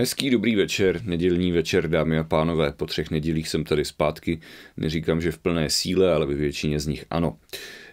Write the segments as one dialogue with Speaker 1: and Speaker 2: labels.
Speaker 1: Hezký dobrý večer, nedělní večer, dámy a pánové. Po třech nedělích jsem tady zpátky. Neříkám, že v plné síle, ale ve většině z nich ano.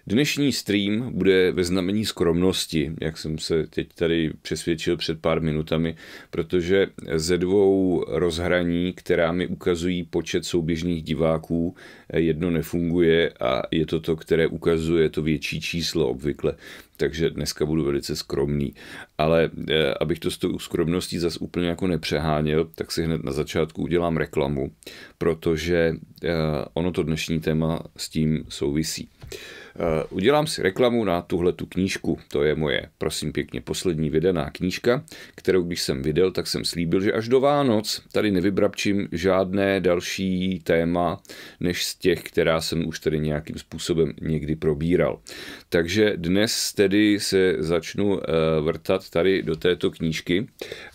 Speaker 1: Dnešní stream bude ve znamení skromnosti, jak jsem se teď tady přesvědčil před pár minutami, protože ze dvou rozhraní, která mi ukazují počet souběžných diváků, jedno nefunguje a je to to, které ukazuje to větší číslo obvykle. Takže dneska budu velice skromný. Ale eh, abych to s tou skromností zas úplně jako nepřeháněl, tak si hned na začátku udělám reklamu, protože eh, ono to dnešní téma s tím souvisí. Eh, udělám si reklamu na tuhle tu knížku. To je moje, prosím pěkně, poslední vydaná knížka, kterou když jsem viděl, tak jsem slíbil, že až do Vánoc tady nevybrabčím žádné další téma, než z těch, která jsem už tady nějakým způsobem někdy probíral. Takže dnes tedy se začnu eh, vrtat tady do této knížky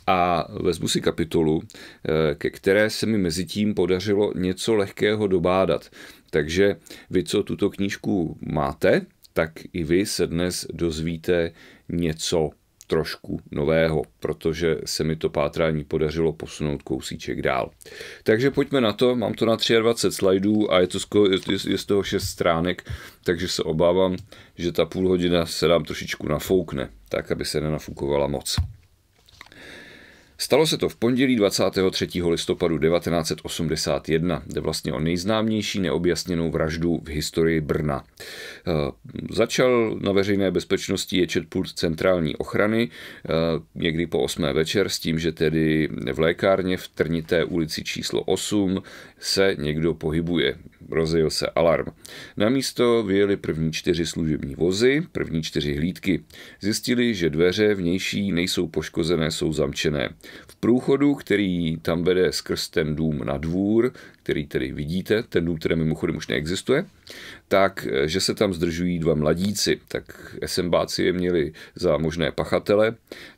Speaker 1: a vezmu si kapitolu, eh, ke které se mi mezi tím podařilo něco lehkého dobádat. Takže vy, co tuto knížku máte, tak i vy se dnes dozvíte něco trošku nového, protože se mi to pátrání podařilo posunout kousíček dál. Takže pojďme na to, mám to na 23 slajdů a je, to skoro, je z toho 6 stránek, takže se obávám, že ta půl hodina se nám trošičku nafoukne, tak aby se nenafukovala moc. Stalo se to v pondělí 23. listopadu 1981. Jde vlastně o nejznámější neobjasněnou vraždu v historii Brna. Eh, začal na veřejné bezpečnosti ječet pult centrální ochrany eh, někdy po 8. večer s tím, že tedy v lékárně v Trnité ulici číslo 8 se někdo pohybuje. Rozjel se alarm. Na místo vyjeli první čtyři služební vozy, první čtyři hlídky. Zjistili, že dveře vnější nejsou poškozené, jsou zamčené. V průchodu, který tam vede skrz ten dům na dvůr, který tedy vidíte, ten dům, který mimochodem už neexistuje, tak, že se tam zdržují dva mladíci. Tak SMBáci je měli za možné pachatele,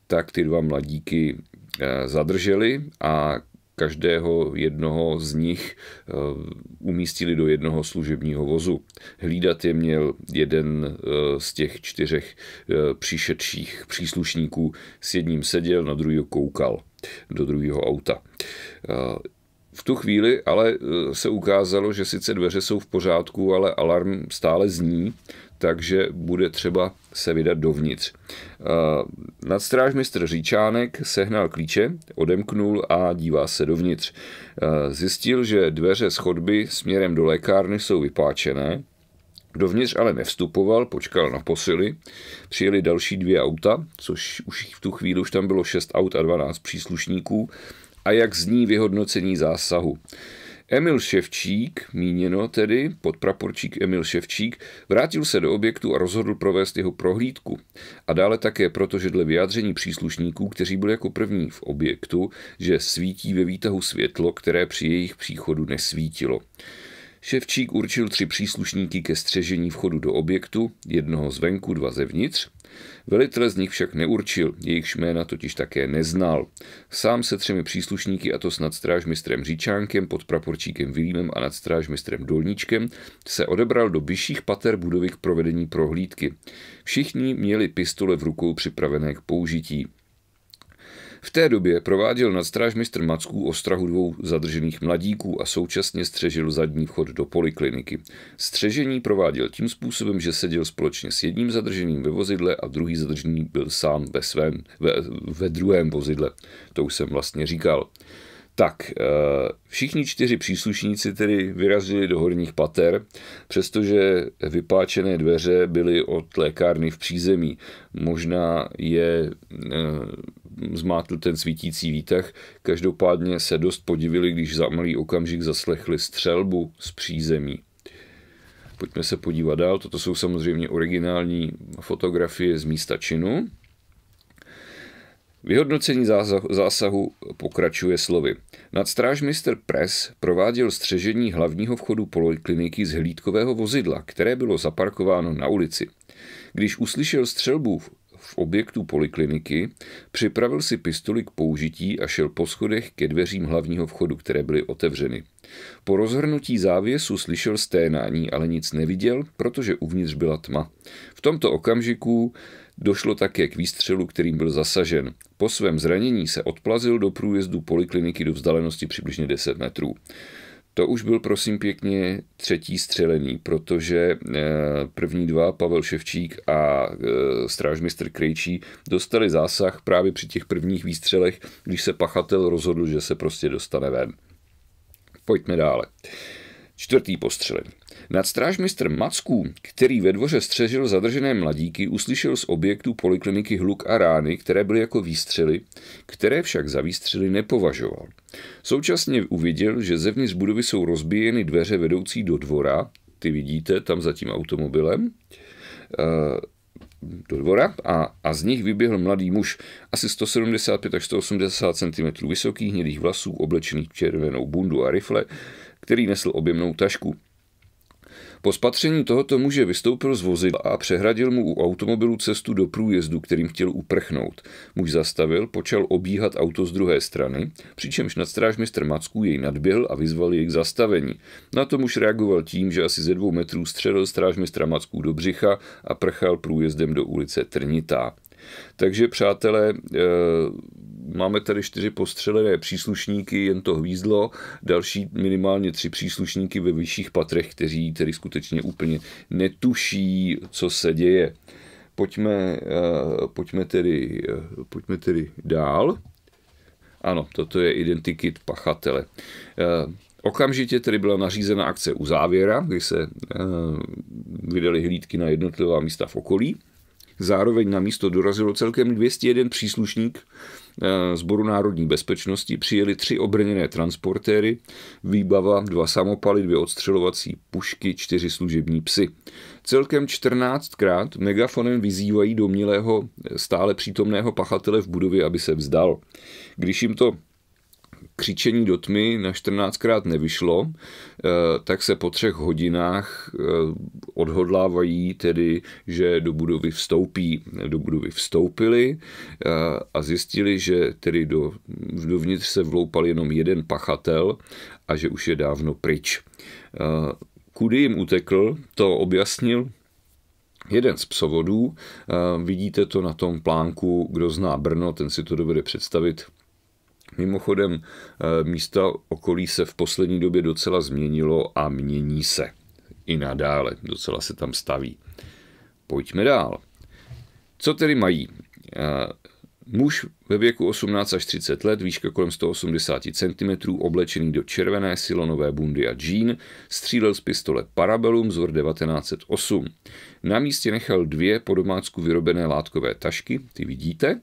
Speaker 1: tak ty dva mladíky eh, zadrželi a každého jednoho z nich eh, umístili do jednoho služebního vozu. Hlídat je měl jeden eh, z těch čtyřech eh, příšetších příslušníků. S jedním seděl, na druhého koukal do druhého auta. V tu chvíli ale se ukázalo, že sice dveře jsou v pořádku, ale alarm stále zní, takže bude třeba se vydat dovnitř. Eh, Nadstrážmistr Říčánek sehnal klíče, odemknul a dívá se dovnitř. Eh, zjistil, že dveře schodby směrem do lékárny jsou vypáčené, Dovnitř ale nevstupoval, počkal na posily. Přijeli další dvě auta, což už v tu chvíli už tam bylo 6 aut a 12 příslušníků. A jak zní vyhodnocení zásahu? Emil Ševčík, míněno tedy, podpraporčík Emil Ševčík, vrátil se do objektu a rozhodl provést jeho prohlídku. A dále také proto, že dle vyjádření příslušníků, kteří byli jako první v objektu, že svítí ve výtahu světlo, které při jejich příchodu nesvítilo. Ševčík určil tři příslušníky ke střežení vchodu do objektu, jednoho zvenku, dva zevnitř Velitel z nich však neurčil, jejich jména totiž také neznal. Sám se třemi příslušníky, a to s nadstrážmistrem Říčánkem, praporčíkem Vilímem a nadstrážmistrem Dolníčkem, se odebral do vyšších pater budovy k provedení prohlídky. Všichni měli pistole v rukou připravené k použití. V té době prováděl nadstráž mistr Macků ostrahu dvou zadržených mladíků a současně střežil zadní vchod do polikliniky. Střežení prováděl tím způsobem, že seděl společně s jedním zadrženým ve vozidle a druhý zadržený byl sám ve svém, ve, ve druhém vozidle. To už jsem vlastně říkal. Tak, eh, všichni čtyři příslušníci tedy vyrazili do horních pater, přestože vypáčené dveře byly od lékárny v přízemí. Možná je eh, zmátl ten svítící výtah. Každopádně se dost podivili, když za malý okamžik zaslechli střelbu z přízemí. Pojďme se podívat dál. Toto jsou samozřejmě originální fotografie z místa činu. Vyhodnocení zásahu pokračuje slovy. Nadstrážmistr Press prováděl střežení hlavního vchodu polikliniky z hlídkového vozidla, které bylo zaparkováno na ulici. Když uslyšel střelbu v objektu polikliniky, připravil si pistoli k použití a šel po schodech ke dveřím hlavního vchodu, které byly otevřeny. Po rozhrnutí závěsu slyšel sténání, ale nic neviděl, protože uvnitř byla tma. V tomto okamžiku došlo také k výstřelu, kterým byl zasažen. Po svém zranění se odplazil do průjezdu polikliniky do vzdálenosti přibližně 10 metrů. To už byl prosím pěkně třetí střelený, protože eh, první dva, Pavel Ševčík a eh, strážmistr Krejčí, dostali zásah právě při těch prvních výstřelech, když se pachatel rozhodl, že se prostě dostane ven. Pojďme dále. Čtvrtý postřel. Nadstrážmistr Macků, který ve dvoře střežil zadržené mladíky, uslyšel z objektu polikliniky hluk a rány, které byly jako výstřely, které však za výstřely nepovažoval. Současně uviděl, že zevnitř budovy jsou rozbíjeny dveře vedoucí do dvora, ty vidíte tam za tím automobilem, eh, do dvora a, a z nich vyběhl mladý muž, asi 175 až 180 cm vysoký, hnědých vlasů, oblečený červenou bundu a rifle, který nesl objemnou tašku. Po spatření tohoto muže vystoupil z vozidla a přehradil mu u automobilu cestu do průjezdu, kterým chtěl uprchnout. Muž zastavil, počal obíhat auto z druhé strany, přičemž nadstrážmistr Macků jej nadběhl a vyzval jej k zastavení. Na to muž reagoval tím, že asi ze dvou metrů střelil strážmistra Macků do břicha a prchal průjezdem do ulice Trnitá. Takže přátelé, eh, máme tady čtyři postřelené příslušníky, jen to hvízdlo, další minimálně tři příslušníky ve vyšších patrech, kteří tedy skutečně úplně netuší, co se děje. Pojďme, eh, pojďme, tedy, eh, pojďme tedy dál. Ano, toto je identikit pachatele. Okamžitě tedy byla nařízena akce uzávěra, kdy se vydali hlídky na jednotlivá místa v okolí. Zároveň na místo dorazilo celkem 201 příslušník Zboru eh, národní bezpečnosti přijeli tři obrněné transportéry, výbava, dva samopaly, dvě odstřelovací pušky, čtyři služební psy. Celkem 14krát megafonem vyzývají domnělého stále přítomného pachatele v budově, aby se vzdal. Když jim to křičení do tmy na 14krát nevyšlo, eh, tak se po třech hodinách eh, odhodlávají tedy, že do budovy vstoupí. Do budovy vstoupili eh, a zjistili, že tedy do, dovnitř se vloupal jenom jeden pachatel a že už je dávno pryč. Kudy jim utekl, to objasnil jeden z psovodů. Vidíte to na tom plánku, kdo zná Brno, ten si to dovede představit Mimochodem, eh, místa okolí se v poslední době docela změnilo a mění se. I nadále, docela se tam staví. Pojďme dál. Co tedy mají? Eh, muž ve věku 18 až 30 let, výška kolem 180 cm, oblečený do červené silonové bundy a džín, střílel z pistole Parabellum z 1908. Na místě nechal dvě po domácku vyrobené látkové tašky, ty vidíte,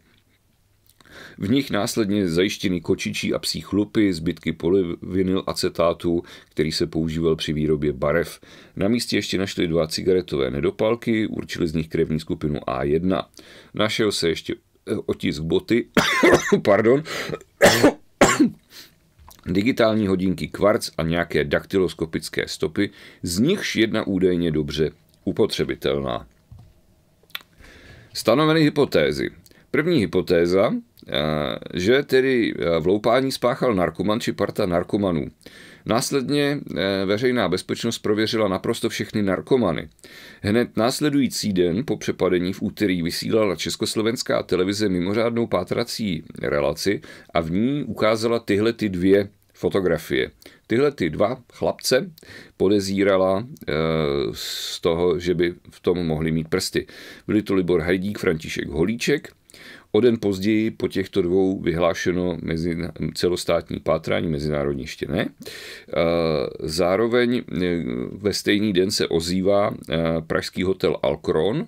Speaker 1: v nich následně zajištěny kočičí a psí chlupy, zbytky polyvinylacetátu, který se používal při výrobě barev. Na místě ještě našli dva cigaretové nedopalky, určili z nich krevní skupinu A1. Našel se ještě eh, otisk boty, pardon, digitální hodinky kvarc a nějaké daktyloskopické stopy, z nichž jedna údajně dobře upotřebitelná. Stanoveny hypotézy. První hypotéza, Eh, že tedy eh, loupání spáchal narkoman či parta narkomanů. Následně eh, veřejná bezpečnost prověřila naprosto všechny narkomany. Hned následující den po přepadení v úterý vysílala československá televize mimořádnou pátrací relaci a v ní ukázala tyhle ty dvě fotografie. Tyhle ty dva chlapce podezírala z toho, že by v tom mohli mít prsty. Byli to Libor Hajdík, František Holíček O den později po těchto dvou vyhlášeno mezi, celostátní pátrání, mezinárodní ještě ne. E, zároveň e, ve stejný den se ozývá e, pražský hotel Alkron,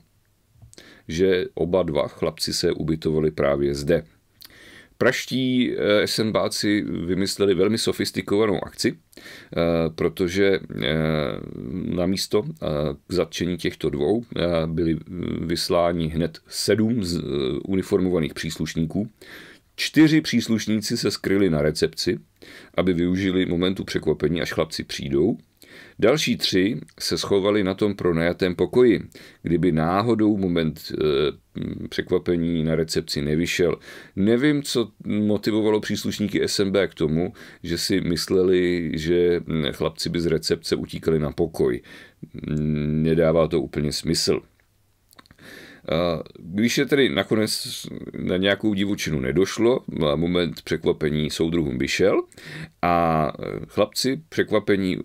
Speaker 1: že oba dva chlapci se ubytovali právě zde. Praští eh, SMBáci vymysleli velmi sofistikovanou akci, eh, protože eh, na místo k zatčení těchto dvou byli vysláni hned sedm z uniformovaných příslušníků. Čtyři příslušníci se skryli na recepci, aby využili momentu překvapení, až chlapci přijdou – Další tři se schovali na tom pronajatém pokoji. Kdyby náhodou moment e, překvapení na recepci nevyšel. Nevím, co motivovalo příslušníky SMB k tomu, že si mysleli, že hm, chlapci by z recepce utíkali na pokoj. Nedává to úplně smysl. Když je tedy nakonec na nějakou divočinu nedošlo, moment překvapení soudruhům vyšel a chlapci překvapení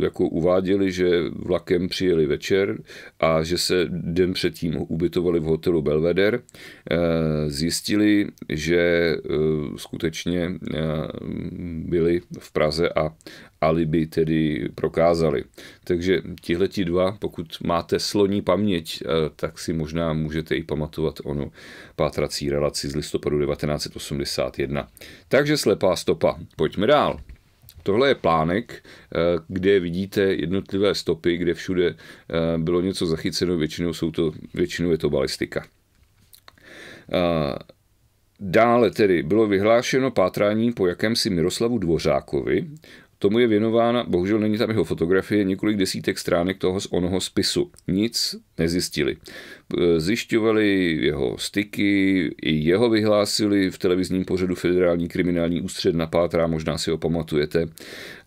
Speaker 1: jako uváděli, že vlakem přijeli večer a že se den předtím ubytovali v hotelu Belvedere. E, zjistili, že e, skutečně e, byli v Praze a, alibi tedy prokázali. Takže tihleti dva, pokud máte sloní paměť, eh, tak si možná můžete i pamatovat onu pátrací relaci z listopadu 1981. Takže slepá stopa. Pojďme dál. Tohle je plánek, eh, kde vidíte jednotlivé stopy, kde všude eh, bylo něco zachyceno, většinou, jsou to, většinou je to balistika. Dále tedy bylo vyhlášeno pátrání po jakémsi Miroslavu Dvořákovi, Tomu je věnována, bohužel není tam jeho fotografie, několik desítek stránek toho z onoho spisu. Nic nezjistili. E, zjišťovali jeho styky, i jeho vyhlásili v televizním pořadu Federální kriminální ústřed na pátrá, možná si ho pamatujete.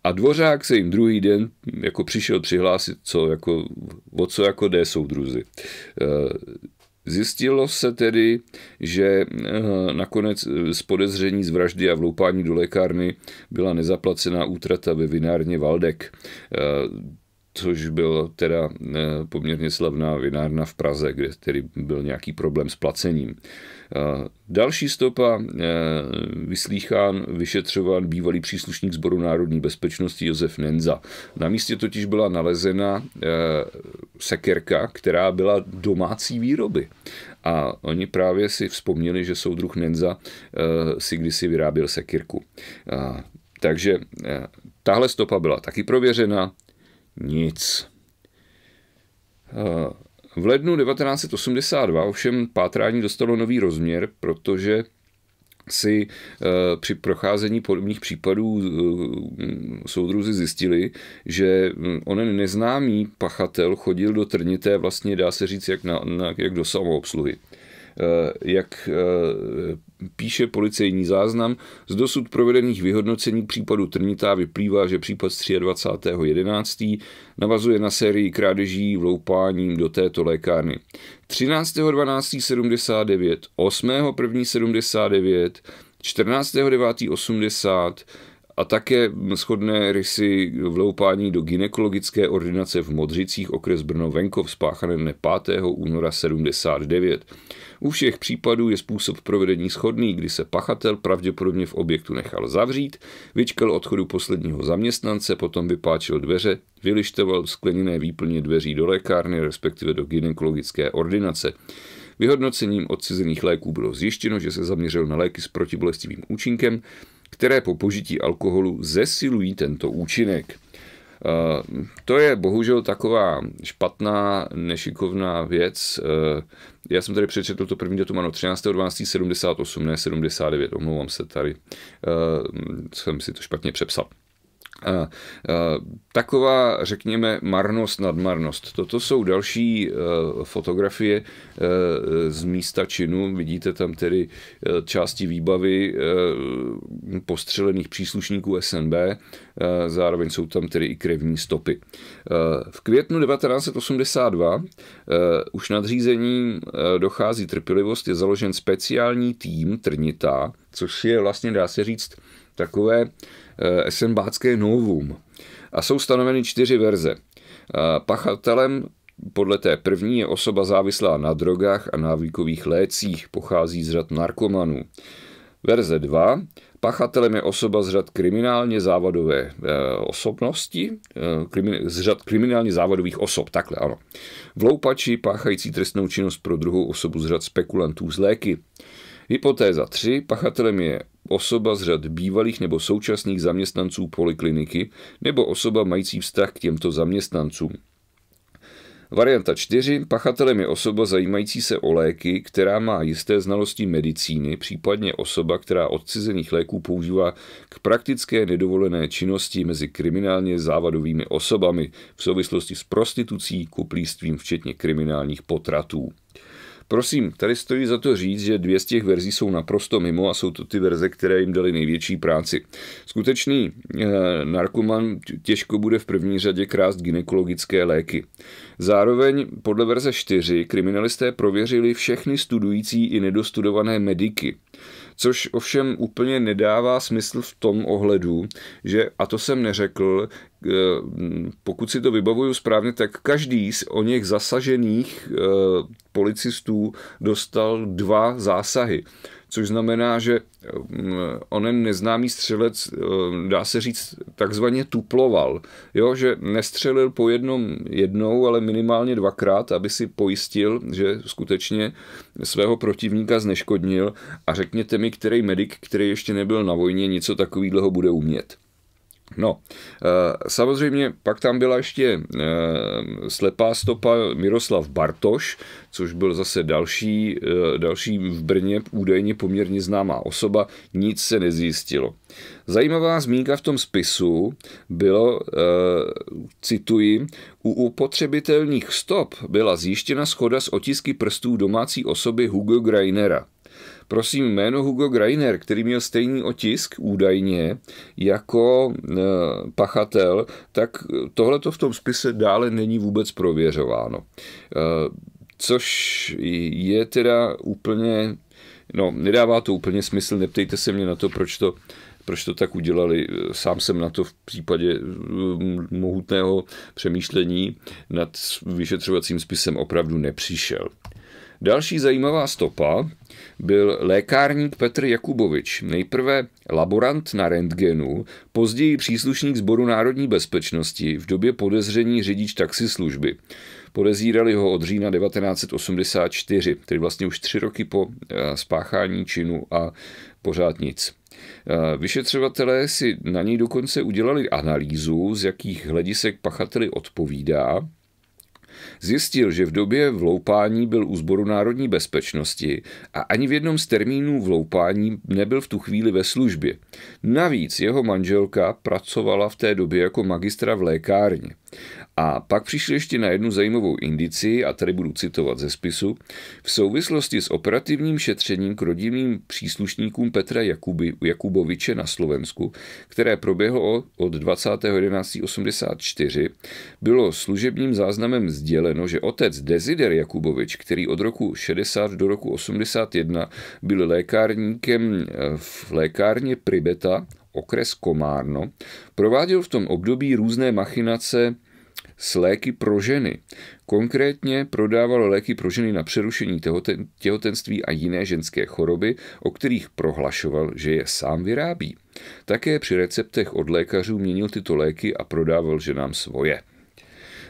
Speaker 1: A Dvořák se jim druhý den jako přišel přihlásit, co jako, o co jako jde soudruzi. E, Zjistilo se tedy, že eh, nakonec eh, z podezření z vraždy a vloupání do lékárny byla nezaplacená útrata ve vinárně Valdek eh, což byl teda poměrně slavná vinárna v Praze, kde tedy byl nějaký problém s placením. Další stopa e, vyslýchán, vyšetřován bývalý příslušník zboru národní bezpečnosti Josef Nenza. Na místě totiž byla nalezena e, sekerka, která byla domácí výroby. A oni právě si vzpomněli, že soudruh Nenza e, si kdysi vyráběl sekirku. Takže tahle stopa byla taky prověřena. Nic. V lednu 1982 ovšem pátrání dostalo nový rozměr, protože si eh, při procházení podobných případů eh, soudruzi zjistili, že hm, onen neznámý pachatel chodil do Trnité vlastně dá se říct jak, na, na, jak do samoobsluhy. Eh, jak píše policejní záznam, z dosud provedených vyhodnocení případu Trnitá vyplývá, že případ 23.11. navazuje na sérii krádeží vloupáním do této lékárny. 13.12.79, 8.1.79, 14.9.80, a také schodné rysy vloupání do ginekologické ordinace v Modřicích okres Brno venkov spáchané 5. února 79. U všech případů je způsob provedení shodný, kdy se pachatel pravděpodobně v objektu nechal zavřít, vyčkal odchodu posledního zaměstnance, potom vypáčil dveře, vylištoval skleněné výplně dveří do lékárny, respektive do gynekologické ordinace. Vyhodnocením odcizených léků bylo zjištěno, že se zaměřil na léky s protibolestivým účinkem, které po požití alkoholu zesilují tento účinek. Eh, to je bohužel taková špatná, nešikovná věc. Eh, já jsem tady přečetl to první datum, ano, 13.12.78, ne 79, omlouvám se tady, eh, jsem si to špatně přepsal. A taková, řekněme, marnost nad marnost. Toto jsou další e, fotografie e, z místa činu. Vidíte tam tedy e, části výbavy postřelených příslušníků SNB. Zároveň jsou tam tedy i krevní stopy. V květnu 1982 už nadřízením dochází trpělivost. Je založen speciální tým Trnita, což je vlastně, dá se říct, takové Eh, esembátské novum. A jsou stanoveny čtyři verze. Pachatelem podle té první je osoba závislá na drogách a návykových lécích, pochází z řad narkomanů. Verze 2. Pachatelem je osoba z řad kriminálně závadové eh, osobnosti, eh, z řad kriminálně závadových osob, takhle ano. Vloupači páchající trestnou činnost pro druhou osobu z řad spekulantů z léky. Hypotéza 3. Pachatelem je osoba z řad bývalých nebo současných zaměstnanců polikliniky nebo osoba mající vztah k těmto zaměstnancům. Varianta 4. Pachatelem je osoba zajímající se o léky, která má jisté znalosti medicíny, případně osoba, která odcizených léků používá k praktické nedovolené činnosti mezi kriminálně závadovými osobami v souvislosti s prostitucí, kuplístvím, včetně kriminálních potratů. Prosím, tady stojí za to říct, že dvě z těch verzí jsou naprosto mimo a jsou to ty verze, které jim dali největší práci. Skutečný eh, narkoman těžko bude v první řadě krást ginekologické léky. Zároveň podle verze 4 kriminalisté prověřili všechny studující i nedostudované mediky což ovšem úplně nedává smysl v tom ohledu, že, a to jsem neřekl, eh, pokud si to vybavuju správně, tak každý z o něch zasažených eh, policistů dostal dva zásahy což znamená, že mm, onen neznámý střelec, eh, dá se říct, takzvaně tuploval, jo, že nestřelil po jednom jednou, ale minimálně dvakrát, aby si pojistil, že skutečně svého protivníka zneškodnil a řekněte mi, který medic, který ještě nebyl na vojně, něco takového bude umět. No, eh, samozřejmě pak tam byla ještě eh, slepá stopa Miroslav Bartoš, což byl zase další, eh, další v Brně údajně poměrně známá osoba, nic se nezjistilo. Zajímavá zmínka v tom spisu bylo, cituji, u upotřebitelných stop byla zjištěna schoda z otisky prstů domácí osoby Hugo Greinera – prosím, jméno Hugo Greiner, který měl stejný otisk údajně jako e, pachatel, tak tohle to v tom spise dále není vůbec prověřováno. E, což je teda úplně, no nedává to úplně smysl, neptejte se mě na to, proč to proč to tak udělali. E, sám jsem na to v případě mohutného přemýšlení nad vyšetřovacím spisem opravdu nepřišel. Další zajímavá stopa byl lékárník Petr Jakubovič, nejprve laborant na rentgenu, později příslušník Sboru národní bezpečnosti, v době podezření řidič taxislužby. Podezírali ho od října 1984, tedy vlastně už tři roky po eh, spáchání činu a pořád nic. Eh, vyšetřovatelé si na něj dokonce udělali analýzu, z jakých hledisek pachateli odpovídá Zjistil, že v době vloupání byl u Zboru národní bezpečnosti a ani v jednom z termínů vloupání nebyl v tu chvíli ve službě. Navíc jeho manželka pracovala v té době jako magistra v lékárně. A pak přišli ještě na jednu zajímavou indici, a tady budu citovat ze spisu, v souvislosti s operativním šetřením k rodinným příslušníkům Petra Jakuby, Jakuboviče na Slovensku, které proběhlo od 20.11.84, bylo služebním záznamem sděleno, že otec Desider Jakubovič, který od roku 60 do roku 81 byl lékárníkem eh, v lékárně Pribeta, okres Komárno, prováděl v tom období různé machinace s léky pro ženy. Konkrétně prodával léky pro ženy na přerušení těhotenství a jiné ženské choroby, o kterých prohlašoval, že je sám vyrábí. Také při receptech od lékařů měnil tyto léky a prodával ženám svoje.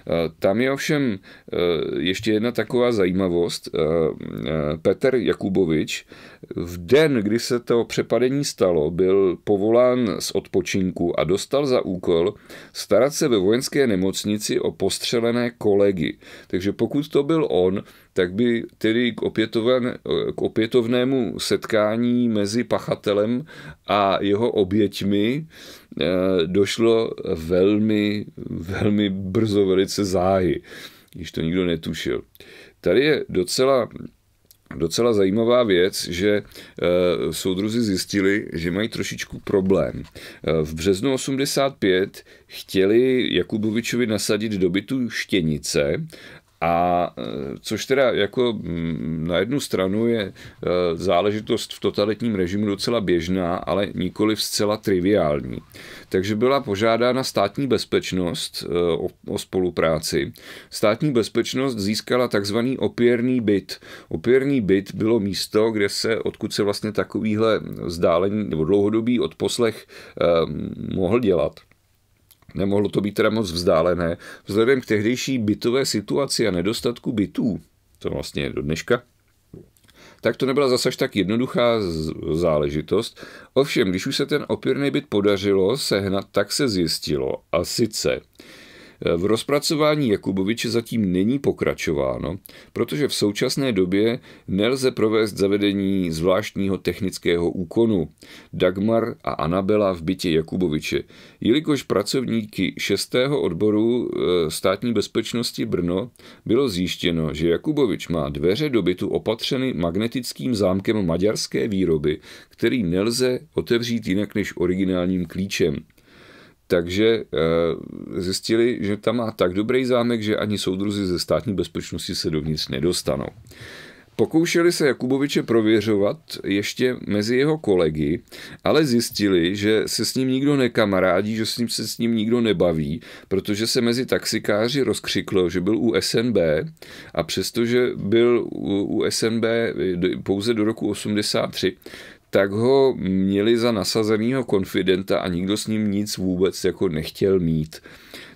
Speaker 1: Eh, tam je ovšem eh, ještě jedna taková zajímavost. Eh, Petr Jakubovič v den, kdy se to přepadení stalo, byl povolán z odpočinku a dostal za úkol starat se ve vojenské nemocnici o postřelené kolegy. Takže pokud to byl on, tak by tedy k, opětoven, k opětovnému setkání mezi pachatelem a jeho oběťmi eh, došlo velmi, velmi brzo, velice záhy, když to nikdo netušil. Tady je docela docela zajímavá věc, že eh, soudruzi zjistili, že mají trošičku problém. Eh, v březnu 85 chtěli Jakubovičovi nasadit do bytu štěnice a e, což teda jako mm, na jednu stranu je e, záležitost v totalitním režimu docela běžná, ale nikoli zcela triviální. Takže byla požádána státní bezpečnost e, o, o spolupráci. Státní bezpečnost získala takzvaný opěrný byt. Opěrný byt bylo místo, kde se, odkud se vlastně takovýhle vzdálení nebo dlouhodobý odposlech eh, mohl dělat. Nemohlo to být teda moc vzdálené, vzhledem k tehdejší bytové situaci a nedostatku bytů, to vlastně je do dneška, tak to nebyla zase tak jednoduchá záležitost. Ovšem, když už se ten opěrný byt podařilo sehnat, tak se zjistilo, a sice, v rozpracování Jakuboviče zatím není pokračováno, protože v současné době nelze provést zavedení zvláštního technického úkonu Dagmar a Anabela v bytě Jakuboviče, jelikož pracovníky 6. odboru e, státní bezpečnosti Brno bylo zjištěno, že Jakubovič má dveře do bytu opatřeny magnetickým zámkem maďarské výroby, který nelze otevřít jinak než originálním klíčem takže eh, zjistili, že tam má tak dobrý zámek, že ani soudruzi ze státní bezpečnosti se dovnitř nedostanou. Pokoušeli se Jakuboviče prověřovat ještě mezi jeho kolegy, ale zjistili, že se s ním nikdo nekamarádí, že s ním se s ním nikdo nebaví, protože se mezi taxikáři rozkřiklo, že byl u SNB a přestože byl u SNB eh, pouze do roku 83, tak ho měli za nasazeného konfidenta a nikdo s ním nic vůbec jako nechtěl mít.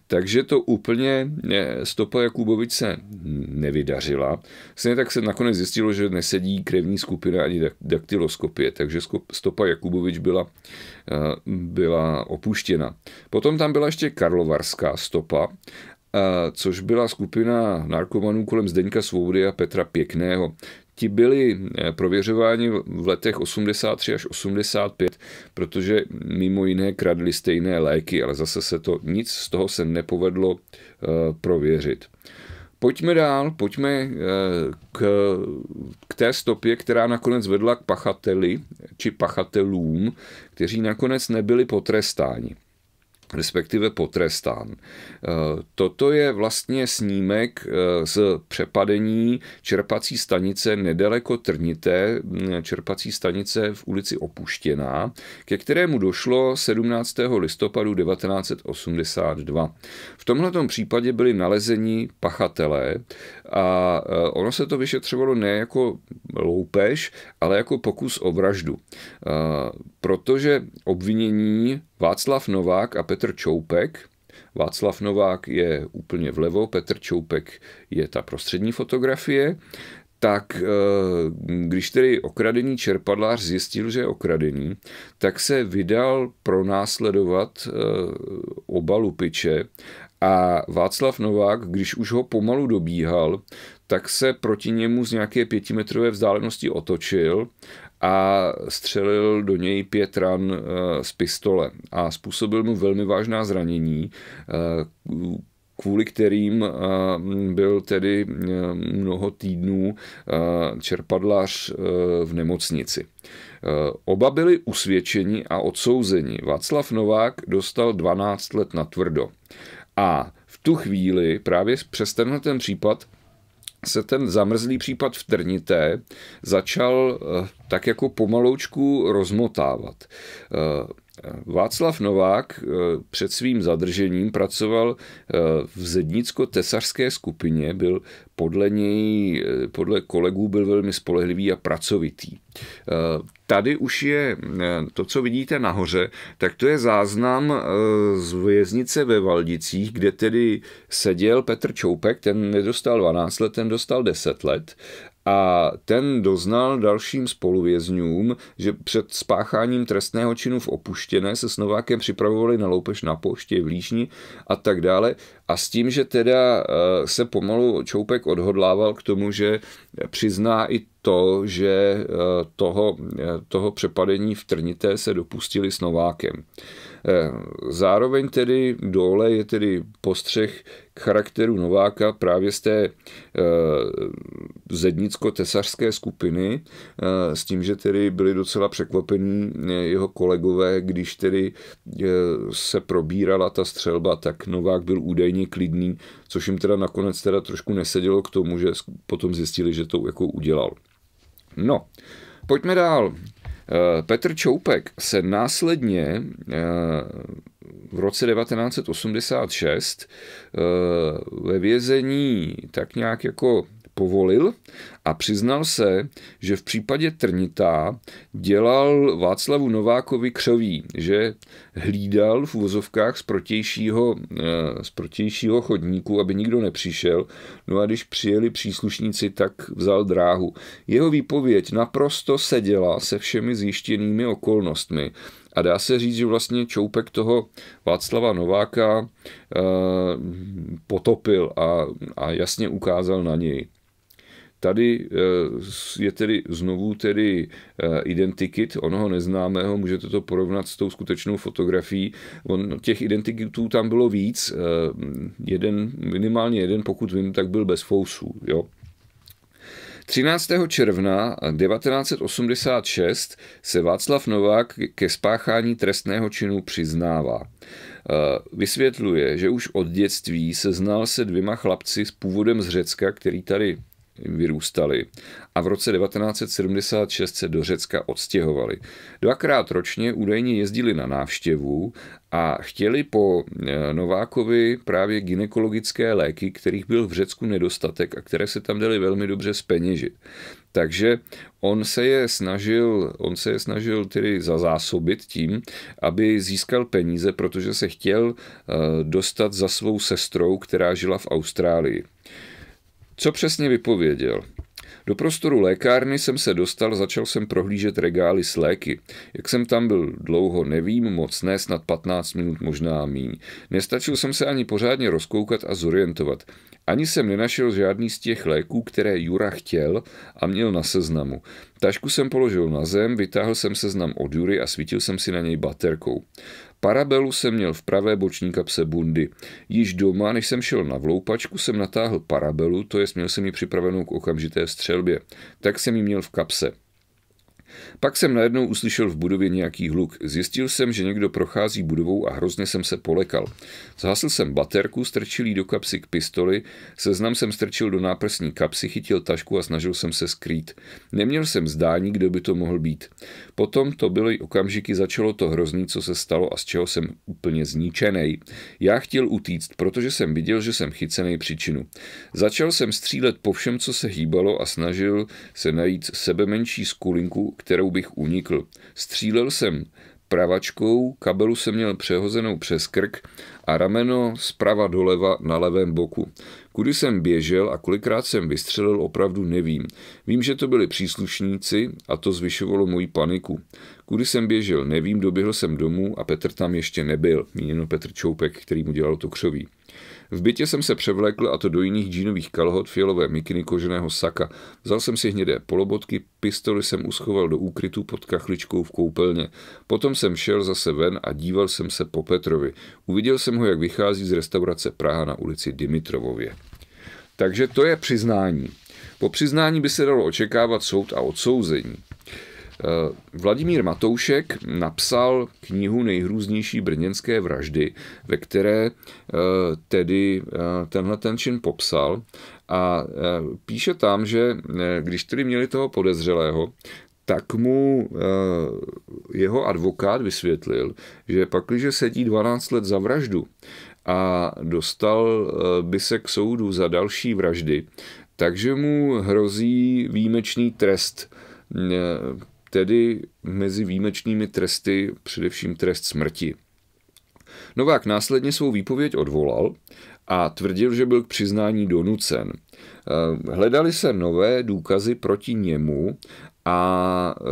Speaker 1: Takže to úplně eh, stopa Jakubovič se nevydařila. Stejně tak se nakonec zjistilo, že nesedí krevní skupina ani daktyloskopie, takže stopa Jakubovič byla, eh, byla opuštěna. Potom tam byla ještě karlovarská stopa, eh, což byla skupina narkomanů kolem Zdeňka Svobody a Petra Pěkného ti byli eh, prověřováni v letech 83 až 85, protože mimo jiné kradli stejné léky, ale zase se to nic z toho se nepovedlo eh, prověřit. Pojďme dál, pojďme eh, k, k té stopě, která nakonec vedla k pachateli či pachatelům, kteří nakonec nebyli potrestáni respektive potrestán. Eh, toto je vlastně snímek eh, z přepadení čerpací stanice nedaleko Trnité, hm, čerpací stanice v ulici Opuštěná, ke kterému došlo 17. listopadu 1982. V tomto případě byly nalezeni pachatelé a eh, ono se to vyšetřovalo ne jako loupež, ale jako pokus o vraždu, protože obvinění Václav Novák a Petr Čoupek. Václav Novák je úplně vlevo, Petr Čoupek je ta prostřední fotografie tak eh, když tedy okradený čerpadlář zjistil, že je okradený, tak se vydal pronásledovat eh, oba lupiče a Václav Novák, když už ho pomalu dobíhal, tak se proti němu z nějaké pětimetrové vzdálenosti otočil a střelil do něj pět ran eh, z pistole a způsobil mu velmi vážná zranění, eh, kvůli kterým eh, byl tedy mnoho týdnů čerpadlař v nemocnici. Oba byli usvědčeni a odsouzeni. Václav Novák dostal 12 let na tvrdo. A v tu chvíli právě přes tenhle ten případ se ten zamrzlý případ v Trnité začal eh, tak jako pomaloučku rozmotávat. Eh, Václav Novák eh, před svým zadržením pracoval v zednicko-tesařské skupině, byl podle něj, podle kolegů byl velmi spolehlivý a pracovitý. Tady už je to, co vidíte nahoře, tak to je záznam e, z věznice ve Valdicích, kde tedy seděl Petr Čoupek, ten nedostal 12 let, ten dostal 10 let a ten doznal dalším spoluvězňům, že před spácháním trestného činu v opuštěné se s Novákem připravovali na loupež na poště v Líšni a tak dále. A s tím, že teda eh, se pomalu Čoupek odhodlával k tomu, že přizná i to, že eh, toho, eh, toho přepadení v Trnité se dopustili s Novákem. Eh, zároveň tedy dole je tedy postřeh k charakteru Nováka právě z té eh, zednicko-tesařské skupiny, eh, s tím, že tedy byli docela překvapení jeho kolegové, když tedy se probírala ta střelba, tak Novák byl údajně klidný, což jim teda nakonec teda trošku nesedělo k tomu, že potom zjistili, že to jako udělal. No, pojďme dál. Eh, Petr Čoupek se následně eh, v roce 1986 eh, ve vězení tak nějak jako povolil a přiznal se, že v případě Trnitá dělal Václavu Novákovi křoví, že hlídal v uvozovkách z protějšího, eh, z protějšího chodníku, aby nikdo nepřišel. No a když přijeli příslušníci, tak vzal dráhu. Jeho výpověď naprosto seděla se všemi zjištěnými okolnostmi. A dá se říct, že vlastně čoupek toho Václava Nováka eh, potopil a, a jasně ukázal na něj. Tady eh, je tedy znovu tedy eh, identikit onoho neznámého, můžete to porovnat s tou skutečnou fotografií. On, těch identikitů tam bylo víc, jeden, minimálně jeden, pokud vím, tak byl bez fousů. Jo? 13. června 1986 se Václav Novák ke spáchání trestného činu přiznává. Eh, vysvětluje, že už od dětství se znal se dvěma chlapci s původem z Řecka, který tady vyrůstali a v roce 1976 se do Řecka odstěhovali. Dvakrát ročně údajně jezdili na návštěvu a chtěli po e, Novákovi právě ginekologické léky, kterých byl v Řecku nedostatek a které se tam dali velmi dobře speněžit. Takže on se je snažil, on se je snažil tedy zazásobit tím, aby získal peníze, protože se chtěl e, dostat za svou sestrou, která žila v Austrálii. Co přesně vypověděl? Do prostoru lékárny jsem se dostal, začal jsem prohlížet regály s léky. Jak jsem tam byl dlouho, nevím, moc ne, snad 15 minut, možná míň. Nestačil jsem se ani pořádně rozkoukat a zorientovat. Ani jsem nenašel žádný z těch léků, které Jura chtěl a měl na seznamu. Tašku jsem položil na zem, vytáhl jsem seznam od Jury a svítil jsem si na něj baterkou. Parabelu jsem měl v pravé boční kapse bundy. Již doma, než jsem šel na vloupačku, jsem natáhl parabelu, to je, měl jsem ji připravenou k okamžité střelbě. Tak jsem ji měl v kapse. Pak jsem najednou uslyšel v budově nějaký hluk. Zjistil jsem, že někdo prochází budovou a hrozně jsem se polekal. Zhasl jsem baterku, strčil jí do kapsy k pistoli, seznam jsem strčil do náprsní kapsy, chytil tašku a snažil jsem se skrýt. Neměl jsem zdání, kdo by to mohl být. Potom to byly okamžiky, začalo to hrozný, co se stalo a z čeho jsem úplně zničený. Já chtěl utíct, protože jsem viděl, že jsem chycený příčinu. Začal jsem střílet po všem, co se hýbalo a snažil se najít sebe menší skulinku, kterou bych unikl. Střílel jsem pravačkou, kabelu jsem měl přehozenou přes krk a rameno zprava doleva na levém boku. Kudy jsem běžel a kolikrát jsem vystřelil, opravdu nevím. Vím, že to byli příslušníci a to zvyšovalo moji paniku. Kudy jsem běžel, nevím, doběhl jsem domů a Petr tam ještě nebyl, míněno Petr Čoupek, který mu dělal to křoví. V bytě jsem se převlékl a to do jiných džínových kalhot, fialové mikiny, koženého saka. Vzal jsem si hnědé polobotky, pistoli jsem uschoval do úkrytu pod kachličkou v koupelně. Potom jsem šel zase ven a díval jsem se po Petrovi. Uviděl jsem ho, jak vychází z restaurace Praha na ulici Dimitrovově. Takže to je přiznání. Po přiznání by se dalo očekávat soud a odsouzení. Eh, Vladimír Matoušek napsal knihu Nejhrůznější brněnské vraždy, ve které eh, tedy eh, tenhle ten čin popsal a píše tam, že když tedy měli toho podezřelého, tak mu jeho advokát vysvětlil, že pakliže sedí 12 let za vraždu a dostal by se k soudu za další vraždy, takže mu hrozí výjimečný trest tedy mezi výjimečnými tresty především trest smrti. Novák následně svou výpověď odvolal a tvrdil, že byl k přiznání donucen. Eh, hledali se nové důkazy proti němu a e,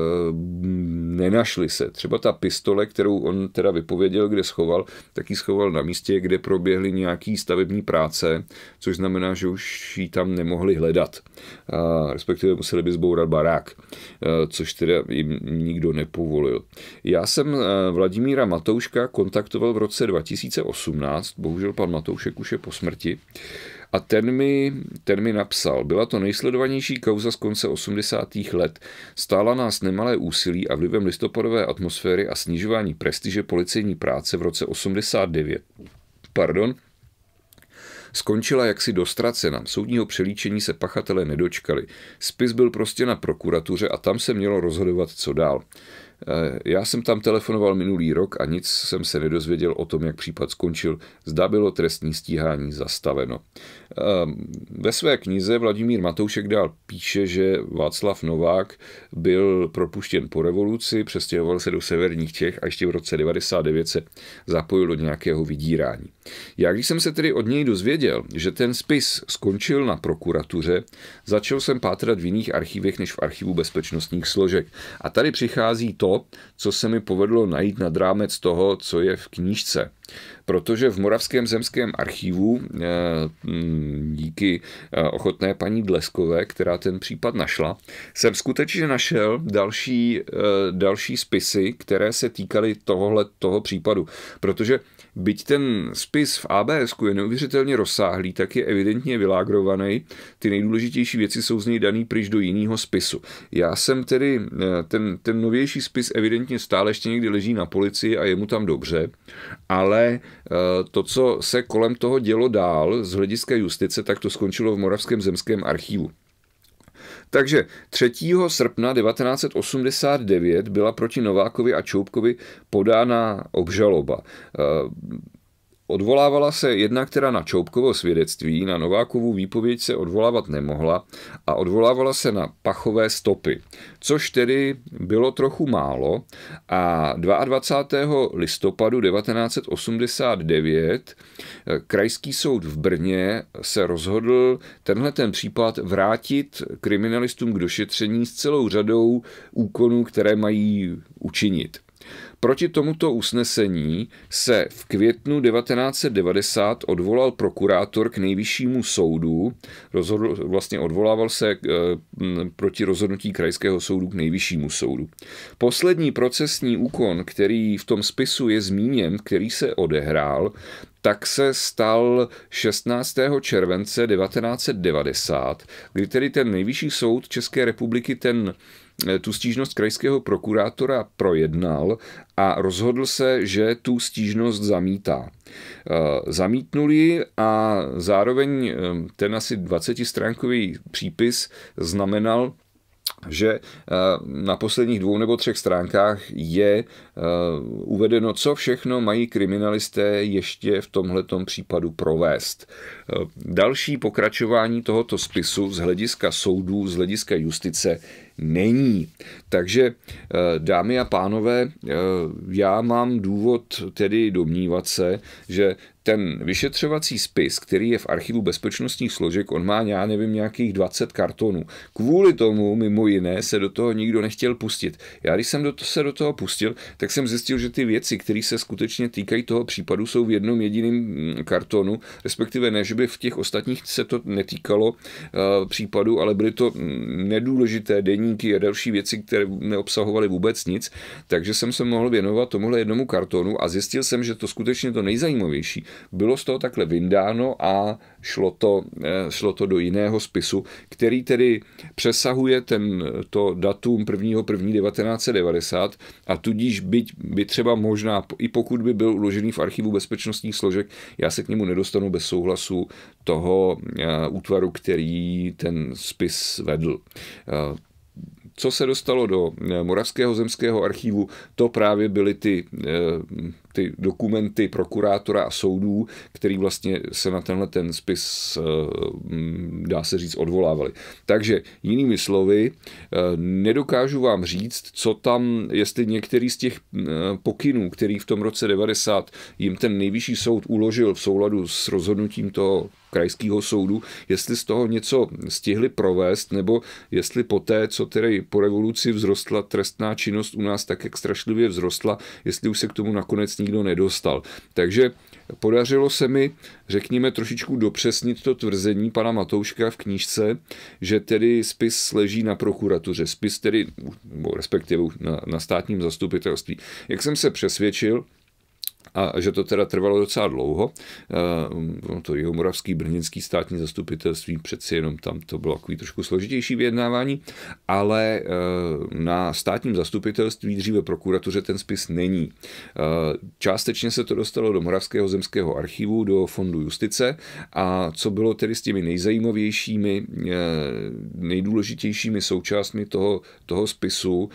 Speaker 1: nenašli se. Třeba ta pistole, kterou on teda vypověděl, kde schoval, tak ji schoval na místě, kde proběhly nějaký stavební práce, což znamená, že už ji tam nemohli hledat. A, respektive museli by zbourat barák, e, což teda jim nikdo nepovolil. Já jsem e, Vladimíra Matouška kontaktoval v roce 2018, bohužel pan Matoušek už je po smrti, a ten mi, ten mi napsal, byla to nejsledovanější kauza z konce 80. let. Stála nás nemalé úsilí a vlivem listopadové atmosféry a snižování prestiže policejní práce v roce 89. Pardon, skončila jaksi dostracena. Soudního přelíčení se pachatele nedočkali. Spis byl prostě na prokuratuře a tam se mělo rozhodovat, co dál. Eh, já jsem tam telefonoval minulý rok a nic jsem se nedozvěděl o tom, jak případ skončil. Zda bylo trestní stíhání zastaveno. Ehm, ve své knize Vladimír Matoušek dál píše, že Václav Novák byl propuštěn po revoluci, přestěhoval se do severních Čech a ještě v roce 99 se zapojil do nějakého vydírání. Já když jsem se tedy od něj dozvěděl, že ten spis skončil na prokuratuře, začal jsem pátrat v jiných archivech než v archivu bezpečnostních složek. A tady přichází to, co se mi povedlo najít nad rámec toho, co je v knížce. Protože v Moravském zemském archivu eh, hm, díky eh, ochotné paní Dleskové, která ten případ našla, jsem skutečně našel další, eh, další spisy, které se týkaly tohohle, toho případu. Protože Byť ten spis v abs je neuvěřitelně rozsáhlý, tak je evidentně vylágrovaný. Ty nejdůležitější věci jsou z něj daný pryč do jiného spisu. Já jsem tedy, eh, ten, ten novější spis evidentně stále ještě někdy leží na policii a je mu tam dobře, ale eh, to, co se kolem toho dělo dál z hlediska justice, tak to skončilo v Moravském zemském archivu. Takže 3. srpna 1989 byla proti Novákovi a Čoupkovi podána obžaloba. Eh, Odvolávala se jedna, která na Čoupkovo svědectví, na Novákovu výpověď se odvolávat nemohla a odvolávala se na pachové stopy, což tedy bylo trochu málo a 22. listopadu 1989 eh, Krajský soud v Brně se rozhodl tenhle ten případ vrátit kriminalistům k došetření s celou řadou úkonů, které mají učinit. Proti tomuto usnesení se v květnu 1990 odvolal prokurátor k nejvyššímu soudu, rozhodl, vlastně odvolával se k, eh, proti rozhodnutí krajského soudu k nejvyššímu soudu. Poslední procesní úkon, který v tom spisu je zmíněn, který se odehrál, tak se stal 16. července 1990, kdy tedy ten nejvyšší soud České republiky ten Eh, tu stížnost krajského prokurátora projednal a rozhodl se, že tu stížnost zamítá. Eh, Zamítnuli a zároveň eh, ten asi 20-stránkový přípis znamenal, že na posledních dvou nebo třech stránkách je uvedeno, co všechno mají kriminalisté ještě v tomhletom případu provést. Další pokračování tohoto spisu z hlediska soudů, z hlediska justice není. Takže, eh, dámy a pánové, eh, já mám důvod tedy domnívat se, že ten vyšetřovací spis, který je v archivu bezpečnostních složek, on má, já nevím, nějakých 20 kartonů. Kvůli tomu, mimo jiné, se do toho nikdo nechtěl pustit. Já když jsem do to, se do toho pustil, tak jsem zjistil, že ty věci, které se skutečně týkají toho případu, jsou v jednom jediném mm, kartonu, respektive ne, že by v těch ostatních se to netýkalo uh, případu, ale byly to mm, nedůležité deníky a další věci, které neobsahovaly vůbec nic, takže jsem se mohl věnovat tomuhle jednomu kartonu a zjistil jsem, že to skutečně to nejzajímavější bylo z toho takhle vyndáno a šlo to, eh, šlo to do jiného spisu, který tedy přesahuje ten, to datum 1.1.1990 a tudíž byť, by třeba možná, i pokud by byl uložený v archivu bezpečnostních složek, já se k němu nedostanu bez souhlasu toho eh, útvaru, který ten spis vedl. Eh, co se dostalo do Moravského zemského archivu, to právě byly ty ty dokumenty prokurátora a soudů, který vlastně se na tenhle ten spis, eh, mm, dá se říct, odvolávali. Takže jinými slovy, eh, nedokážu vám říct, co tam, jestli některý z těch eh, pokynů, který v tom roce 90 jim ten nejvyšší soud uložil v souladu s rozhodnutím toho krajského soudu, jestli z toho něco stihli provést, nebo jestli po té, co tedy po revoluci vzrostla trestná činnost u nás tak, jak strašlivě vzrostla, jestli už se k tomu nakonec nikdo nedostal. Takže podařilo se mi, řekněme, trošičku dopřesnit to tvrzení pana Matouška v knížce, že tedy spis leží na prokuratuře, spis tedy, respektive na, na státním zastupitelství. Jak jsem se přesvědčil, a že to teda trvalo docela dlouho. Eh, to jeho moravský brněnský státní zastupitelství přeci jenom tam to bylo takový trošku složitější vyjednávání, ale eh, na státním zastupitelství dříve prokuratuře ten spis není. Eh, částečně se to dostalo do Moravského zemského archivu, do fondu justice a co bylo tedy s těmi nejzajímavějšími, nejdůležitějšími součástmi toho, toho spisu,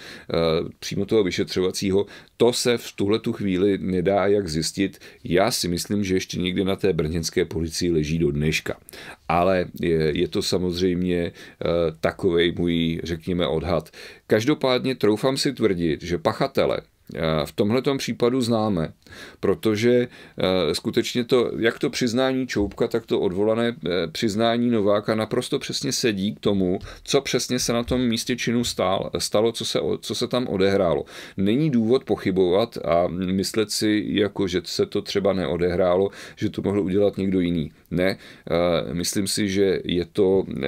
Speaker 1: přímo toho vyšetřovacího, to se v tuhletu chvíli nedá jak zjistit, já si myslím, že ještě někde na té brněnské policii leží do dneška. Ale je, je to samozřejmě eh, takovej můj, řekněme, odhad. Každopádně troufám si tvrdit, že pachatele Eh, v tomhle případu známe, protože eh, skutečně to, jak to přiznání Čoupka, tak to odvolané eh, přiznání Nováka naprosto přesně sedí k tomu, co přesně se na tom místě činu stál, stalo, co se, co se tam odehrálo. Není důvod pochybovat a myslet si, jako že se to třeba neodehrálo, že to mohl udělat někdo jiný. Ne, myslím si, že je to e,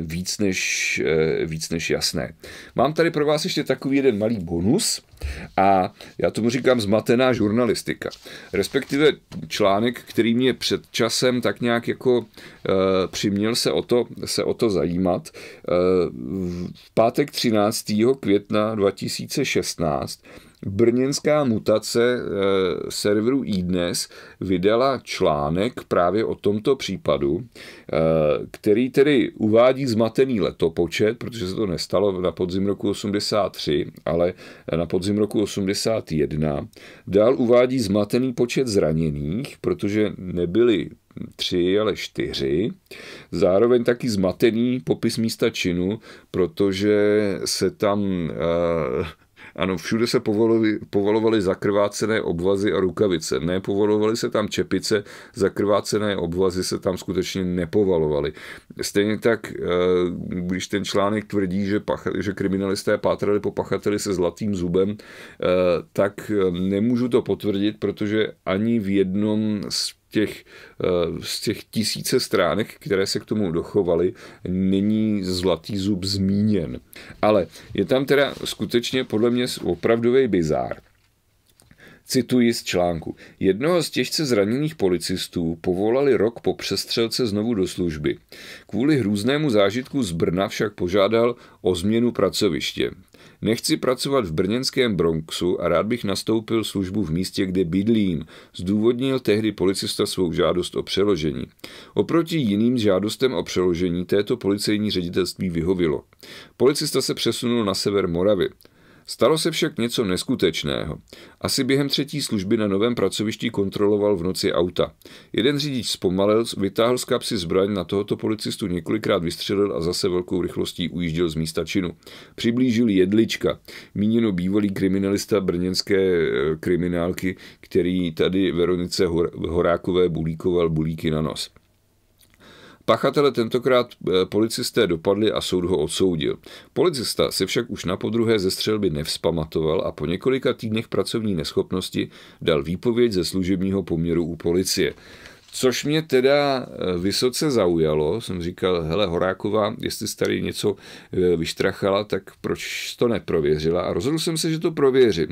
Speaker 1: víc než, e, víc než jasné. Mám tady pro vás ještě takový jeden malý bonus a já tomu říkám zmatená žurnalistika. Respektive článek, který mě před časem tak nějak jako e, přiměl se o to, se o to zajímat. v pátek 13. května 2016 brněnská mutace eh, serveru iDnes vydala článek právě o tomto případu, eh, který tedy uvádí zmatený letopočet, protože se to nestalo na podzim roku 83, ale na podzim roku 81. Dál uvádí zmatený počet zraněných, protože nebyly tři, ale čtyři. Zároveň taky zmatený popis místa činu, protože se tam eh, ano, všude se povolovaly, povolovaly zakrvácené obvazy a rukavice. Ne, povolovaly se tam čepice, zakrvácené obvazy se tam skutečně nepovalovaly. Stejně tak, eh, když ten článek tvrdí, že, pach, že kriminalisté pátrali po pachateli se zlatým zubem, eh, tak eh, nemůžu to potvrdit, protože ani v jednom z těch, eh, z těch tisíce stránek, které se k tomu dochovaly, není zlatý zub zmíněn. Ale je tam teda skutečně podle mě opravdový bizár. Cituji z článku. Jednoho z těžce zraněných policistů povolali rok po přestřelce znovu do služby. Kvůli hrůznému zážitku z Brna však požádal o změnu pracoviště. Nechci pracovat v brněnském Bronxu a rád bych nastoupil službu v místě, kde bydlím, zdůvodnil tehdy policista svou žádost o přeložení. Oproti jiným žádostem o přeložení této policejní ředitelství vyhovilo. Policista se přesunul na sever Moravy. Stalo se však něco neskutečného. Asi během třetí služby na novém pracovišti kontroloval v noci auta. Jeden řidič zpomalil, vytáhl z kapsy zbraň, na tohoto policistu několikrát vystřelil a zase velkou rychlostí ujížděl z místa činu. Přiblížil jedlička, míněno bývalý kriminalista brněnské e, kriminálky, který tady Veronice Horákové bulíkoval bulíky na nos. Pachatele tentokrát eh, policisté dopadli a soud ho odsoudil. Policista se však už na podruhé ze střelby nevzpamatoval a po několika týdnech pracovní neschopnosti dal výpověď ze služebního poměru u policie. Což mě teda eh, vysoce zaujalo, jsem říkal, hele Horáková, jestli jsi tady něco eh, vyštrachala, tak proč to neprověřila? A rozhodl jsem se, že to prověřím,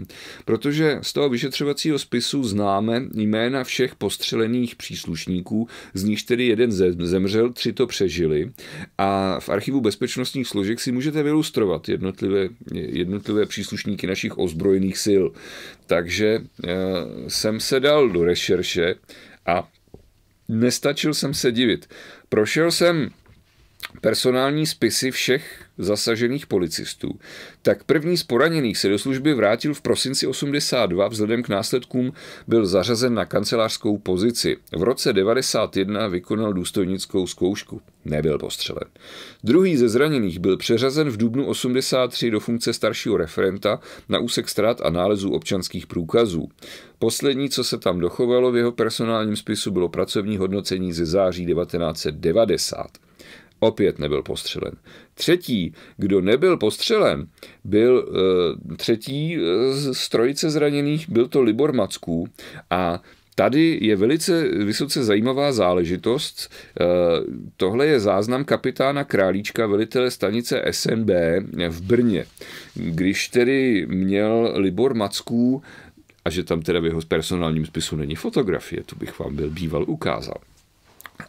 Speaker 1: protože z toho vyšetřovacího spisu známe jména všech postřelených příslušníků, z nichž tedy jeden zemřel, tři to přežili a v archivu bezpečnostních složek si můžete vylustrovat jednotlivé, jednotlivé příslušníky našich ozbrojených sil. Takže eh, jsem se dal do rešerše a nestačil jsem se divit. Prošel jsem personální spisy všech zasažených policistů, tak první z poraněných se do služby vrátil v prosinci 82, vzhledem k následkům byl zařazen na kancelářskou pozici. V roce 91 vykonal důstojnickou zkoušku. Nebyl postřelen. Druhý ze zraněných byl přeřazen v dubnu 83 do funkce staršího referenta na úsek strát a nálezů občanských průkazů. Poslední, co se tam dochovalo v jeho personálním spisu, bylo pracovní hodnocení ze září 1990 opět nebyl postřelen. Třetí, kdo nebyl postřelen, byl e, třetí eh, z trojice zraněných, byl to Libor Macků a Tady je velice vysoce zajímavá záležitost. Eh, tohle je záznam kapitána Králíčka, velitele stanice SNB v Brně. Když tedy měl Libor Macků, a že tam teda v jeho personálním spisu není fotografie, to bych vám byl býval ukázal.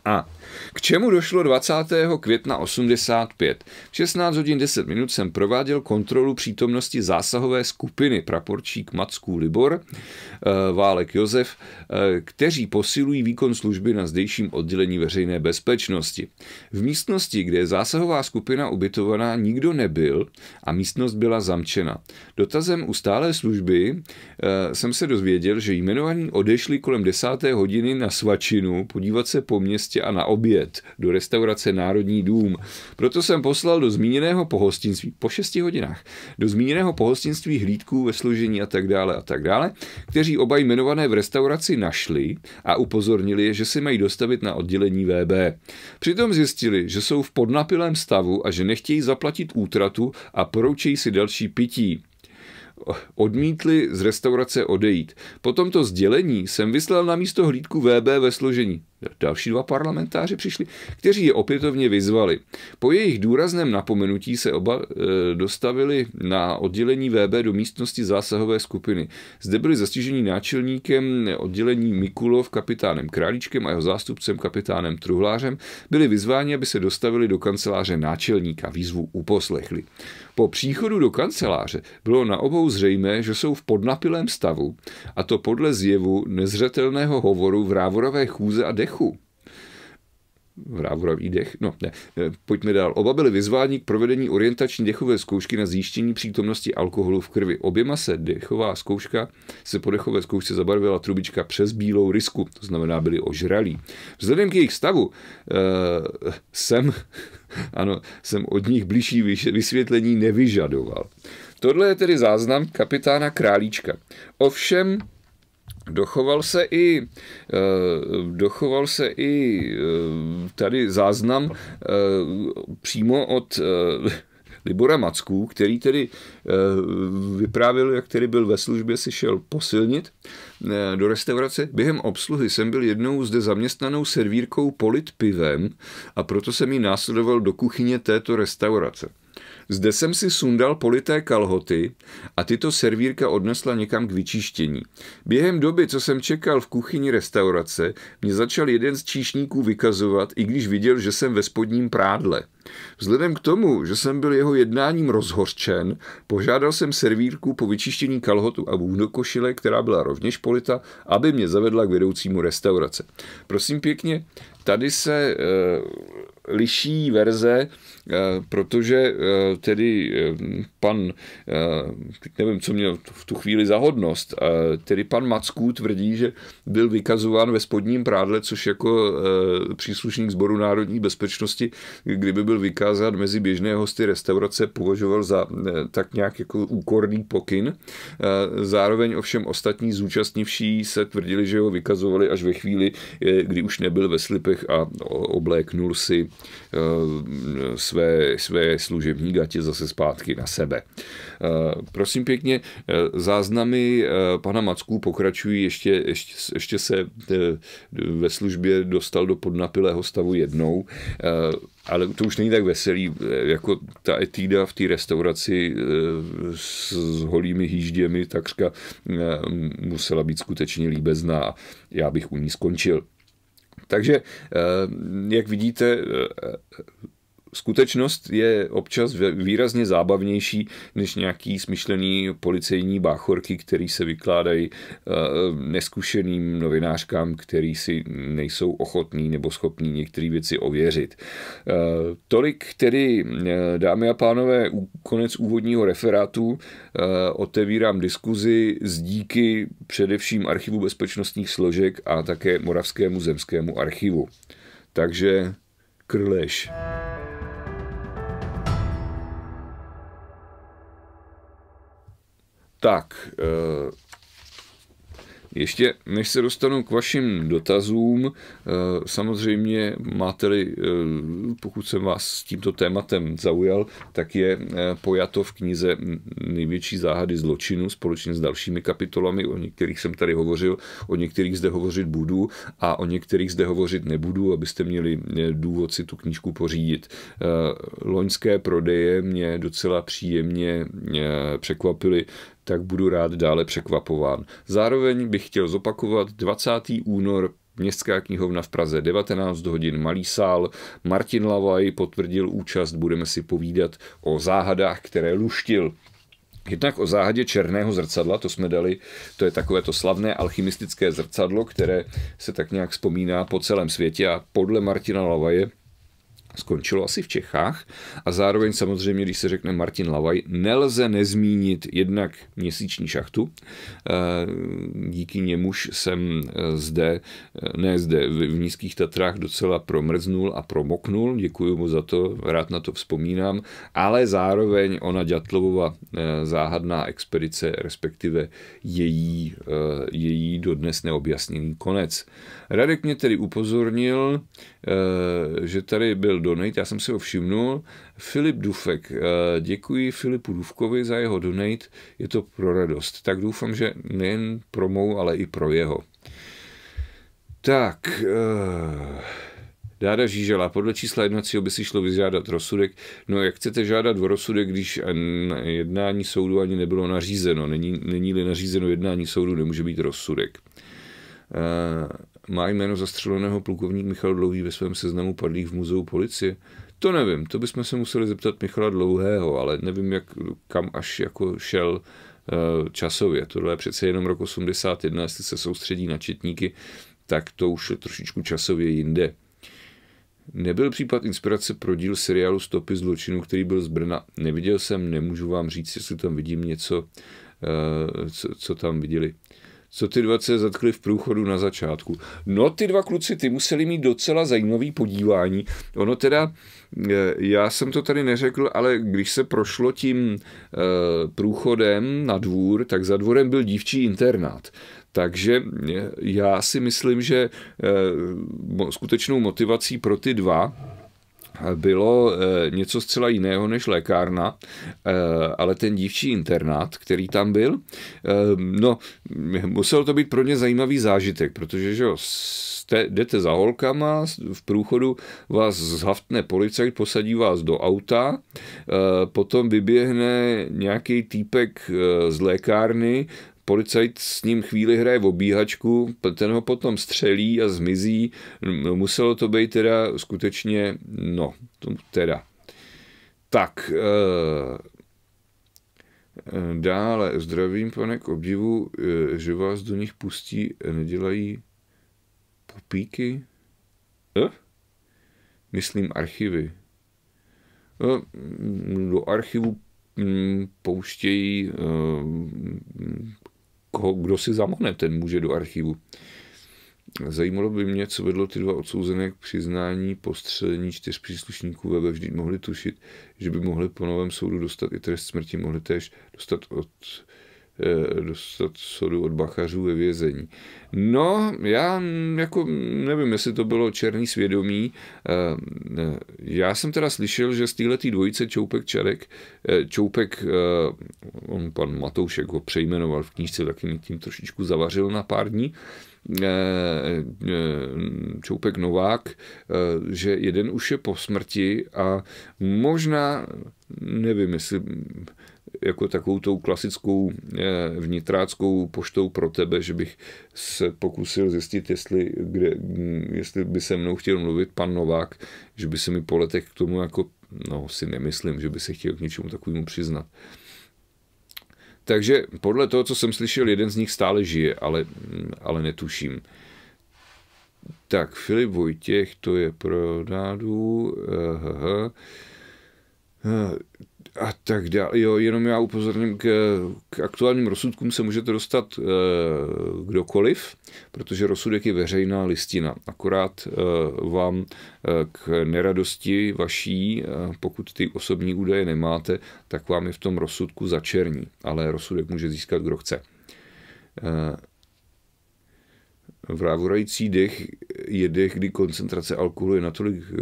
Speaker 1: A k čemu došlo 20. května 85? V 16 hodin 10 minut jsem prováděl kontrolu přítomnosti zásahové skupiny praporčík Macků Libor, eh, Válek Josef, eh, kteří posilují výkon služby na zdejším oddělení veřejné bezpečnosti. V místnosti, kde je zásahová skupina ubytovaná, nikdo nebyl a místnost byla zamčena. Dotazem u stálé služby eh, jsem se dozvěděl, že jmenovaní odešli kolem 10. hodiny na svačinu podívat se po mě městě a na oběd do restaurace Národní dům. Proto jsem poslal do zmíněného pohostinství, po 6 hodinách, do zmíněného pohostinství hlídků ve složení a tak dále a tak dále, kteří oba jmenované v restauraci našli a upozornili je, že se mají dostavit na oddělení VB. Přitom zjistili, že jsou v podnapilém stavu a že nechtějí zaplatit útratu a poroučejí si další pití odmítli z restaurace odejít. Po tomto sdělení jsem vyslal na místo hlídku VB ve složení. Další dva parlamentáři přišli, kteří je opětovně vyzvali. Po jejich důrazném napomenutí se oba e, dostavili na oddělení VB do místnosti zásahové skupiny. Zde byli zastiženi náčelníkem oddělení Mikulov, kapitánem Králíčkem a jeho zástupcem kapitánem Truhlářem. Byli vyzváni, aby se dostavili do kanceláře náčelníka. Výzvu uposlechli. Po příchodu do kanceláře bylo na obou zřejmé, že jsou v podnapilém stavu, a to podle zjevu nezřetelného hovoru v rávorové chůze a dech dechu. Vrávorový dech, no ne, e, pojďme dál. Oba byli vyzváni k provedení orientační dechové zkoušky na zjištění přítomnosti alkoholu v krvi. Oběma se dechová zkouška se po dechové zkoušce zabarvila trubička přes bílou risku, to znamená byli ožralí. Vzhledem k jejich stavu eh, jsem, ano, jsem od nich blížší vysvětlení nevyžadoval. Tohle je tedy záznam kapitána Králíčka. Ovšem, Dochoval se i, eh, dochoval se i eh, tady záznam eh, přímo od Libora Macků, který tedy vyprávěl, jak tedy byl ve službě, si šel posilnit do restaurace. Během obsluhy jsem byl jednou zde zaměstnanou servírkou polit pivem a proto jsem ji následoval do kuchyně této restaurace. Zde jsem si sundal polité kalhoty a tyto servírka odnesla někam k vyčištění. Během doby, co jsem čekal v kuchyni restaurace, mě začal jeden z číšníků vykazovat, i když viděl, že jsem ve spodním prádle. Vzhledem k tomu, že jsem byl jeho jednáním rozhorčen, požádal jsem servírku po vyčištění kalhotu a košile, která byla rovněž polita, aby mě zavedla k vedoucímu restaurace. Prosím pěkně, tady se... E liší verze, eh, protože eh, tedy eh, pan, nevím, co měl v tu chvíli za hodnost, tedy pan Macků tvrdí, že byl vykazován ve spodním prádle, což jako příslušník sboru národní bezpečnosti, kdyby byl vykázán mezi běžné hosty restaurace, považoval za tak nějak jako úkorný pokyn. Zároveň ovšem ostatní zúčastnivší se tvrdili, že ho vykazovali až ve chvíli, kdy už nebyl ve slipech a obléknul si Eh, své, své služební gatě zase zpátky na sebe. Eh, prosím pěkně, eh, záznamy pana Macků pokračují, ještě, ještě, ještě se ve službě dostal do podnapilého stavu jednou, ale to už není tak veselý, jako ta etída v té restauraci s, holými hýžděmi takřka musela být skutečně líbezná. Já bych u ní skončil. Takže, eh, jak vidíte, eh, skutečnost je občas výrazně zábavnější než nějaký smyšlený policejní báchorky, který se vykládají eh, neskušeným novinářkám, který si nejsou ochotní nebo schopní některé věci ověřit. Eh, tolik tedy, eh, dámy a pánové, konec úvodního referátu. Otevírám diskuzi s díky především Archivu bezpečnostních složek a také Moravskému zemskému archivu. Takže krlež. Tak, eh, ještě než se dostanu k vašim dotazům, eh, samozřejmě máte-li, eh, pokud jsem vás s tímto tématem zaujal, tak je pojato v knize Největší záhady zločinu společně s dalšími kapitolami, o některých jsem tady hovořil, o některých zde hovořit budu a o některých zde hovořit nebudu, abyste měli důvod si tu knížku pořídit. Loňské prodeje mě docela příjemně překvapily tak budu rád dále překvapován. Zároveň bych chtěl zopakovat 20. únor Městská knihovna v Praze 19 hodin, malý sál. Martin Lavaj potvrdil účast, budeme si povídat o záhadách, které luštil. Jednak o záhadě černého zrcadla, to jsme dali, to je takové to slavné alchymistické zrcadlo, které se tak nějak vzpomíná po celém světě a podle Martina Lavaje skončilo asi v Čechách. A zároveň samozřejmě, když se řekne Martin Lavaj, nelze nezmínit jednak měsíční šachtu. Eh, díky němuž jsem eh, zde, eh, ne zde, v Nízkých Tatrách docela promrznul a promoknul. Děkuji mu za to, rád na to vzpomínám. Ale zároveň ona Ďatlovova záhadná expedice, respektive její, její dodnes neobjasněný konec. Radek mě tedy upozornil, Eh, že tady byl donate, já jsem si ho všimnul. Filip Dufek, eh, děkuji Filipu Dufkovi za jeho donate, je to pro radost. Tak doufám, že nejen pro mou, ale i pro jeho. Tak, eh, Dáda Žížela, podle čísla jednacího by si šlo vyžádat rozsudek. No jak chcete žádat o rozsudek, když jednání soudu ani nebylo nařízeno? Není, není-li nařízeno jednání soudu, nemůže být rozsudek. Má jméno zastřeleného plukovník Michal Dlouhý ve svém seznamu padlých v muzeu policie? To nevím, to bychom se museli zeptat Michala Dlouhého, ale nevím, jak, kam až jako šel eh, časově. Tohle je přece jenom rok 81, jestli se soustředí na četníky, tak to už je trošičku časově jinde. Nebyl případ inspirace pro díl seriálu Stopy zločinu, který byl z Brna. Neviděl jsem, nemůžu vám říct, jestli tam vidím něco, eh, co, co tam viděli co ty dva se zatkli v průchodu na začátku. No ty dva kluci, ty museli mít docela zajímavý podívání. Ono teda, e, já jsem to tady neřekl, ale když se prošlo tím e, průchodem na dvůr, tak za dvorem byl dívčí internát. Takže e, já si myslím, že skutečnou motivací pro ty dva bylo eh, něco zcela jiného než lékárna, eh, ale ten dívčí internát, který tam byl, eh, no, musel to být pro ně zajímavý zážitek, protože že jo, jste, jdete za holkama, v průchodu vás zhaftne policajt, posadí vás do auta, potom vyběhne nějaký týpek z lékárny, policajt s ním chvíli hraje v obíhačku, ten ho potom střelí a zmizí. Muselo to být teda skutečně, no, teda. Tak, e, dále, zdravím, pane, k obdivu, e, že vás do nich pustí, nedělají popíky? E? Myslím archivy. E, do archivu hm, pouštějí koho, kdo si zamane, ten může do archivu. Zajímalo by mě, co vedlo ty dva odsouzené k přiznání postřelení čtyř příslušníků ve Vždyť mohli tušit, že by mohli po novém soudu dostat i trest smrti, mohli též dostat od Eh, dostat sodu od bachařů ve vězení. No, já jako nevím, jestli to bylo černý svědomí. Eh, eh, já jsem teda slyšel, že z této dvojice Čoupek Čarek, Čoupek, on pan Matoušek ho přejmenoval v knížce, taky mi tím trošičku zavařil na pár dní, Čoupek Novák, že jeden už je po smrti a možná, nevím, jestli jako takovou tou klasickou eh, vnitráckou poštou pro tebe, že bych se pokusil zjistit, jestli, kde, mm, jestli by se mnou chtěl mluvit pan Novák, že by se mi po letech k tomu jako, no si nemyslím, že by se chtěl k něčemu takovému přiznat. Takže podle toho, co jsem slyšel, jeden z nich stále žije, ale, mm, ale netuším. Tak, Filip Vojtěch, to je pro dádu. Uh, uh, uh a tak dále. Jo, jenom já upozorním, k, k aktuálním rozsudkům se můžete dostat e, kdokoliv, protože rozsudek je veřejná listina. Akorát e, vám e, k neradosti vaší, e, pokud ty osobní údaje nemáte, tak vám je v tom rozsudku začerní, ale rozsudek může získat kdo chce. E, Vrávurající dech je dech, kdy koncentrace alkoholu je natolik eh,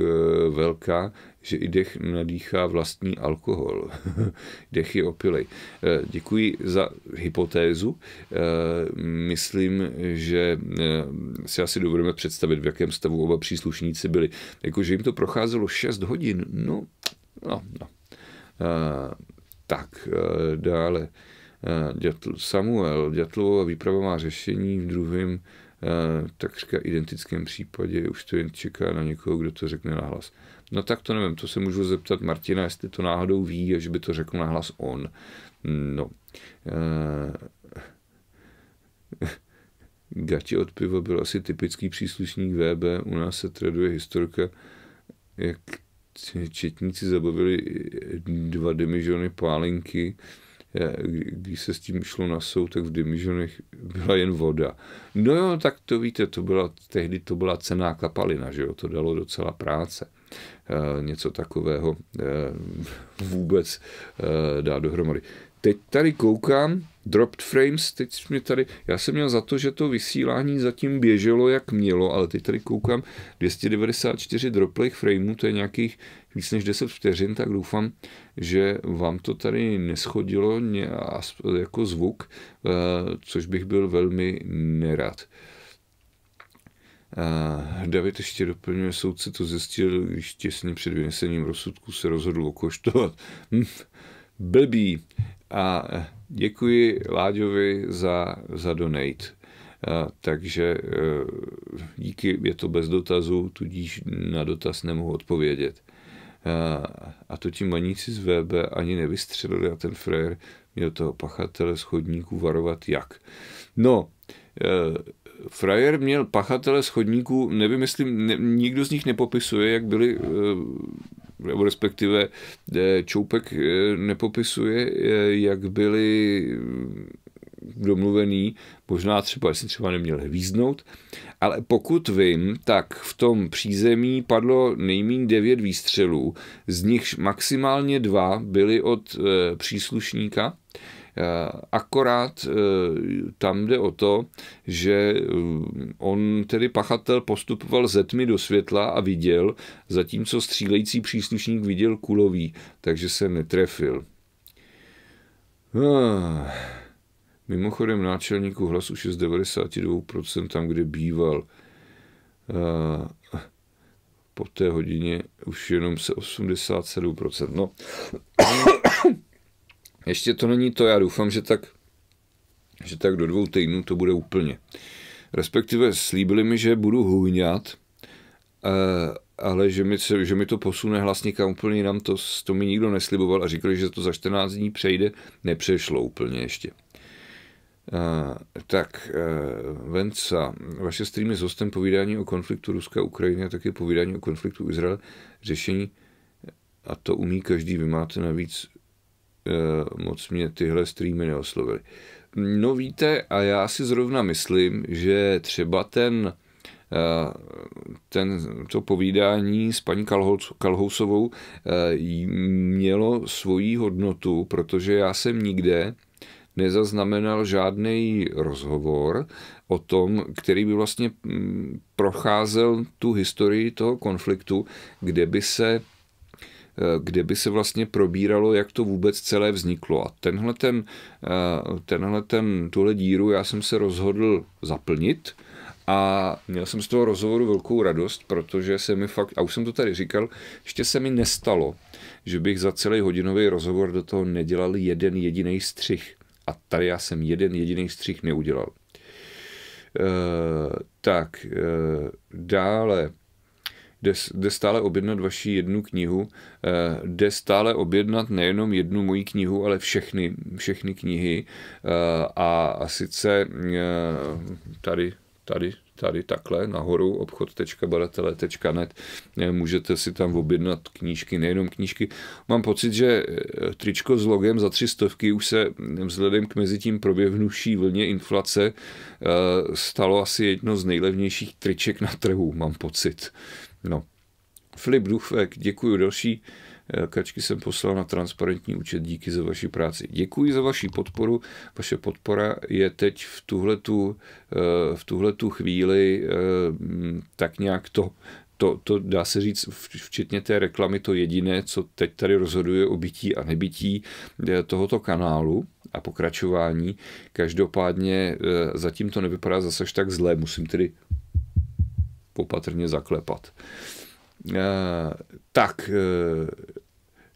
Speaker 1: velká, že i dech nadýchá vlastní alkohol. dech je opilej. Eh, děkuji za hypotézu. Eh, myslím, že si asi dovedeme představit, v jakém stavu oba příslušníci byli. Jakože jim to procházelo 6 hodin. No, no, no. Tak, dále. Samuel, Dětlová výprava má řešení v druhém Eh, takřka identickém případě už to jen čeká na někoho, kdo to řekne nahlas. No tak to nevím, to se můžu zeptat Martina, jestli to náhodou ví a že by to řekl nahlas on. No. Eh, Gati od piva byl asi typický příslušník VB, u nás se traduje historka, jak četníci zabavili dva demižony pálinky, když se s tím šlo na soud, tak v Dimižonech byla jen voda. No jo, tak to víte, to byla, tehdy to byla cená kapalina, že jo, to dalo docela práce. E, něco takového e, vůbec e, dá dohromady. Teď tady koukám, Dropped Frames, teď mě tady, já jsem měl za to, že to vysílání zatím běželo, jak mělo, ale teď tady koukám 294 droplých frameů, to je nějakých víc než 10 vteřin, tak doufám, že vám to tady neschodilo jako zvuk, eh, což bych byl velmi nerad. Eh, David ještě doplňuje, soudce to zjistil, když těsně před vynesením rozsudku se rozhodl okoštovat. Hm, blbý. A eh, Děkuji Láďovi za, za donate. A, takže e, díky, je to bez dotazu, tudíž na dotaz nemohu odpovědět. A, a to ti maníci z VB ani nevystřelili a ten frér měl toho pachatele schodníků varovat jak. No, e, frajer měl pachatele schodníků, nevím, jestli ne, nikdo z nich nepopisuje, jak byli e, nebo respektive eh, Čoupek eh, nepopisuje, eh, jak byli mm, domluvený, možná třeba, jestli třeba neměl hvízdnout, ale pokud vím, tak v tom přízemí padlo nejmín devět výstřelů, z nichž maximálně dva byly od e, příslušníka, Eh, akorát eh, tam jde o to, že eh, on tedy pachatel postupoval ze tmy do světla a viděl, zatímco střílející příslušník viděl kulový, takže se netrefil. Mimochodem náčelníku hlasu už je tam, kde býval. Po té hodině už jenom se 87%. No, ještě to není to, já doufám, že tak, že tak do dvou týdnů to bude úplně. Respektive slíbili mi, že budu hůňat, eh, ale že mi, že mi to posune hlas někam úplně jinam, to, to mi nikdo nesliboval a říkali, že to za 14 dní přejde, nepřešlo úplně ještě. Uh, tak, uh, Venca, vaše streamy s hostem povídání o konfliktu Ruska a Ukrajiny a také povídání o konfliktu Izrael, řešení, a to umí každý, vy máte navíc Eh, moc mě tyhle streamy neoslovily. No víte, a já si zrovna myslím, že třeba ten, eh, ten to povídání s paní Kalhousovou eh, mělo svoji hodnotu, protože já jsem nikde nezaznamenal žádný rozhovor o tom, který by vlastně mm, procházel tu historii toho konfliktu, kde by se Eh, kde by se vlastně probíralo, jak to vůbec celé vzniklo. A tenhletem, eh, tenhletem tuhle díru já jsem se rozhodl zaplnit, a měl jsem z toho rozhovoru velkou radost, protože se mi fakt, a už jsem to tady říkal, ještě se mi nestalo, že bych za celý hodinový rozhovor do toho nedělal jeden jediný střih. A tady já jsem jeden jediný střih neudělal. E, tak, e, dále jde, jde stále objednat vaši jednu knihu, eh, jde stále objednat nejenom jednu moji knihu, ale všechny, všechny knihy eh, a, a sice eh, tady, tady, tady takhle nahoru obchod.badatele.net můžete si tam objednat knížky, nejenom knížky. Mám pocit, že tričko s logem za tři stovky už se vzhledem k mezi tím proběhnuší vlně inflace stalo asi jedno z nejlevnějších triček na trhu, mám pocit. No. Filip Duchvek, děkuji další. Eh, kačky jsem poslal na transparentní účet. Díky za vaši práci. Děkuji za vaši podporu. Vaše podpora je teď v tuhletu, eh, v tuhletu chvíli eh, mm, tak nějak to, to, to dá se říct, včetně té reklamy, to jediné, co teď tady rozhoduje o bytí a nebytí tohoto kanálu a pokračování. Každopádně zatím to nevypadá zase tak zlé. Musím tedy popatrně zaklepat. Eh, tak, eh,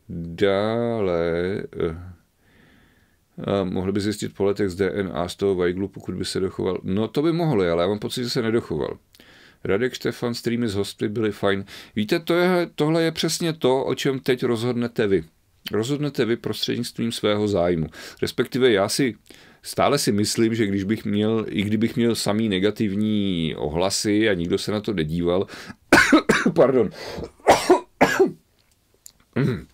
Speaker 1: dále eh, mohl by zjistit poletek z DNA z toho Weiglu, pokud by se dochoval. No to by mohlo, ale já mám pocit, že se nedochoval. Radek Štefan, streamy z hosty byly fajn. Víte, to je, tohle je přesně to, o čem teď rozhodnete vy. Rozhodnete vy prostřednictvím svého zájmu. Respektive já si stále si myslím, že když bych měl, i kdybych měl samý negativní ohlasy a nikdo se na to nedíval, pardon,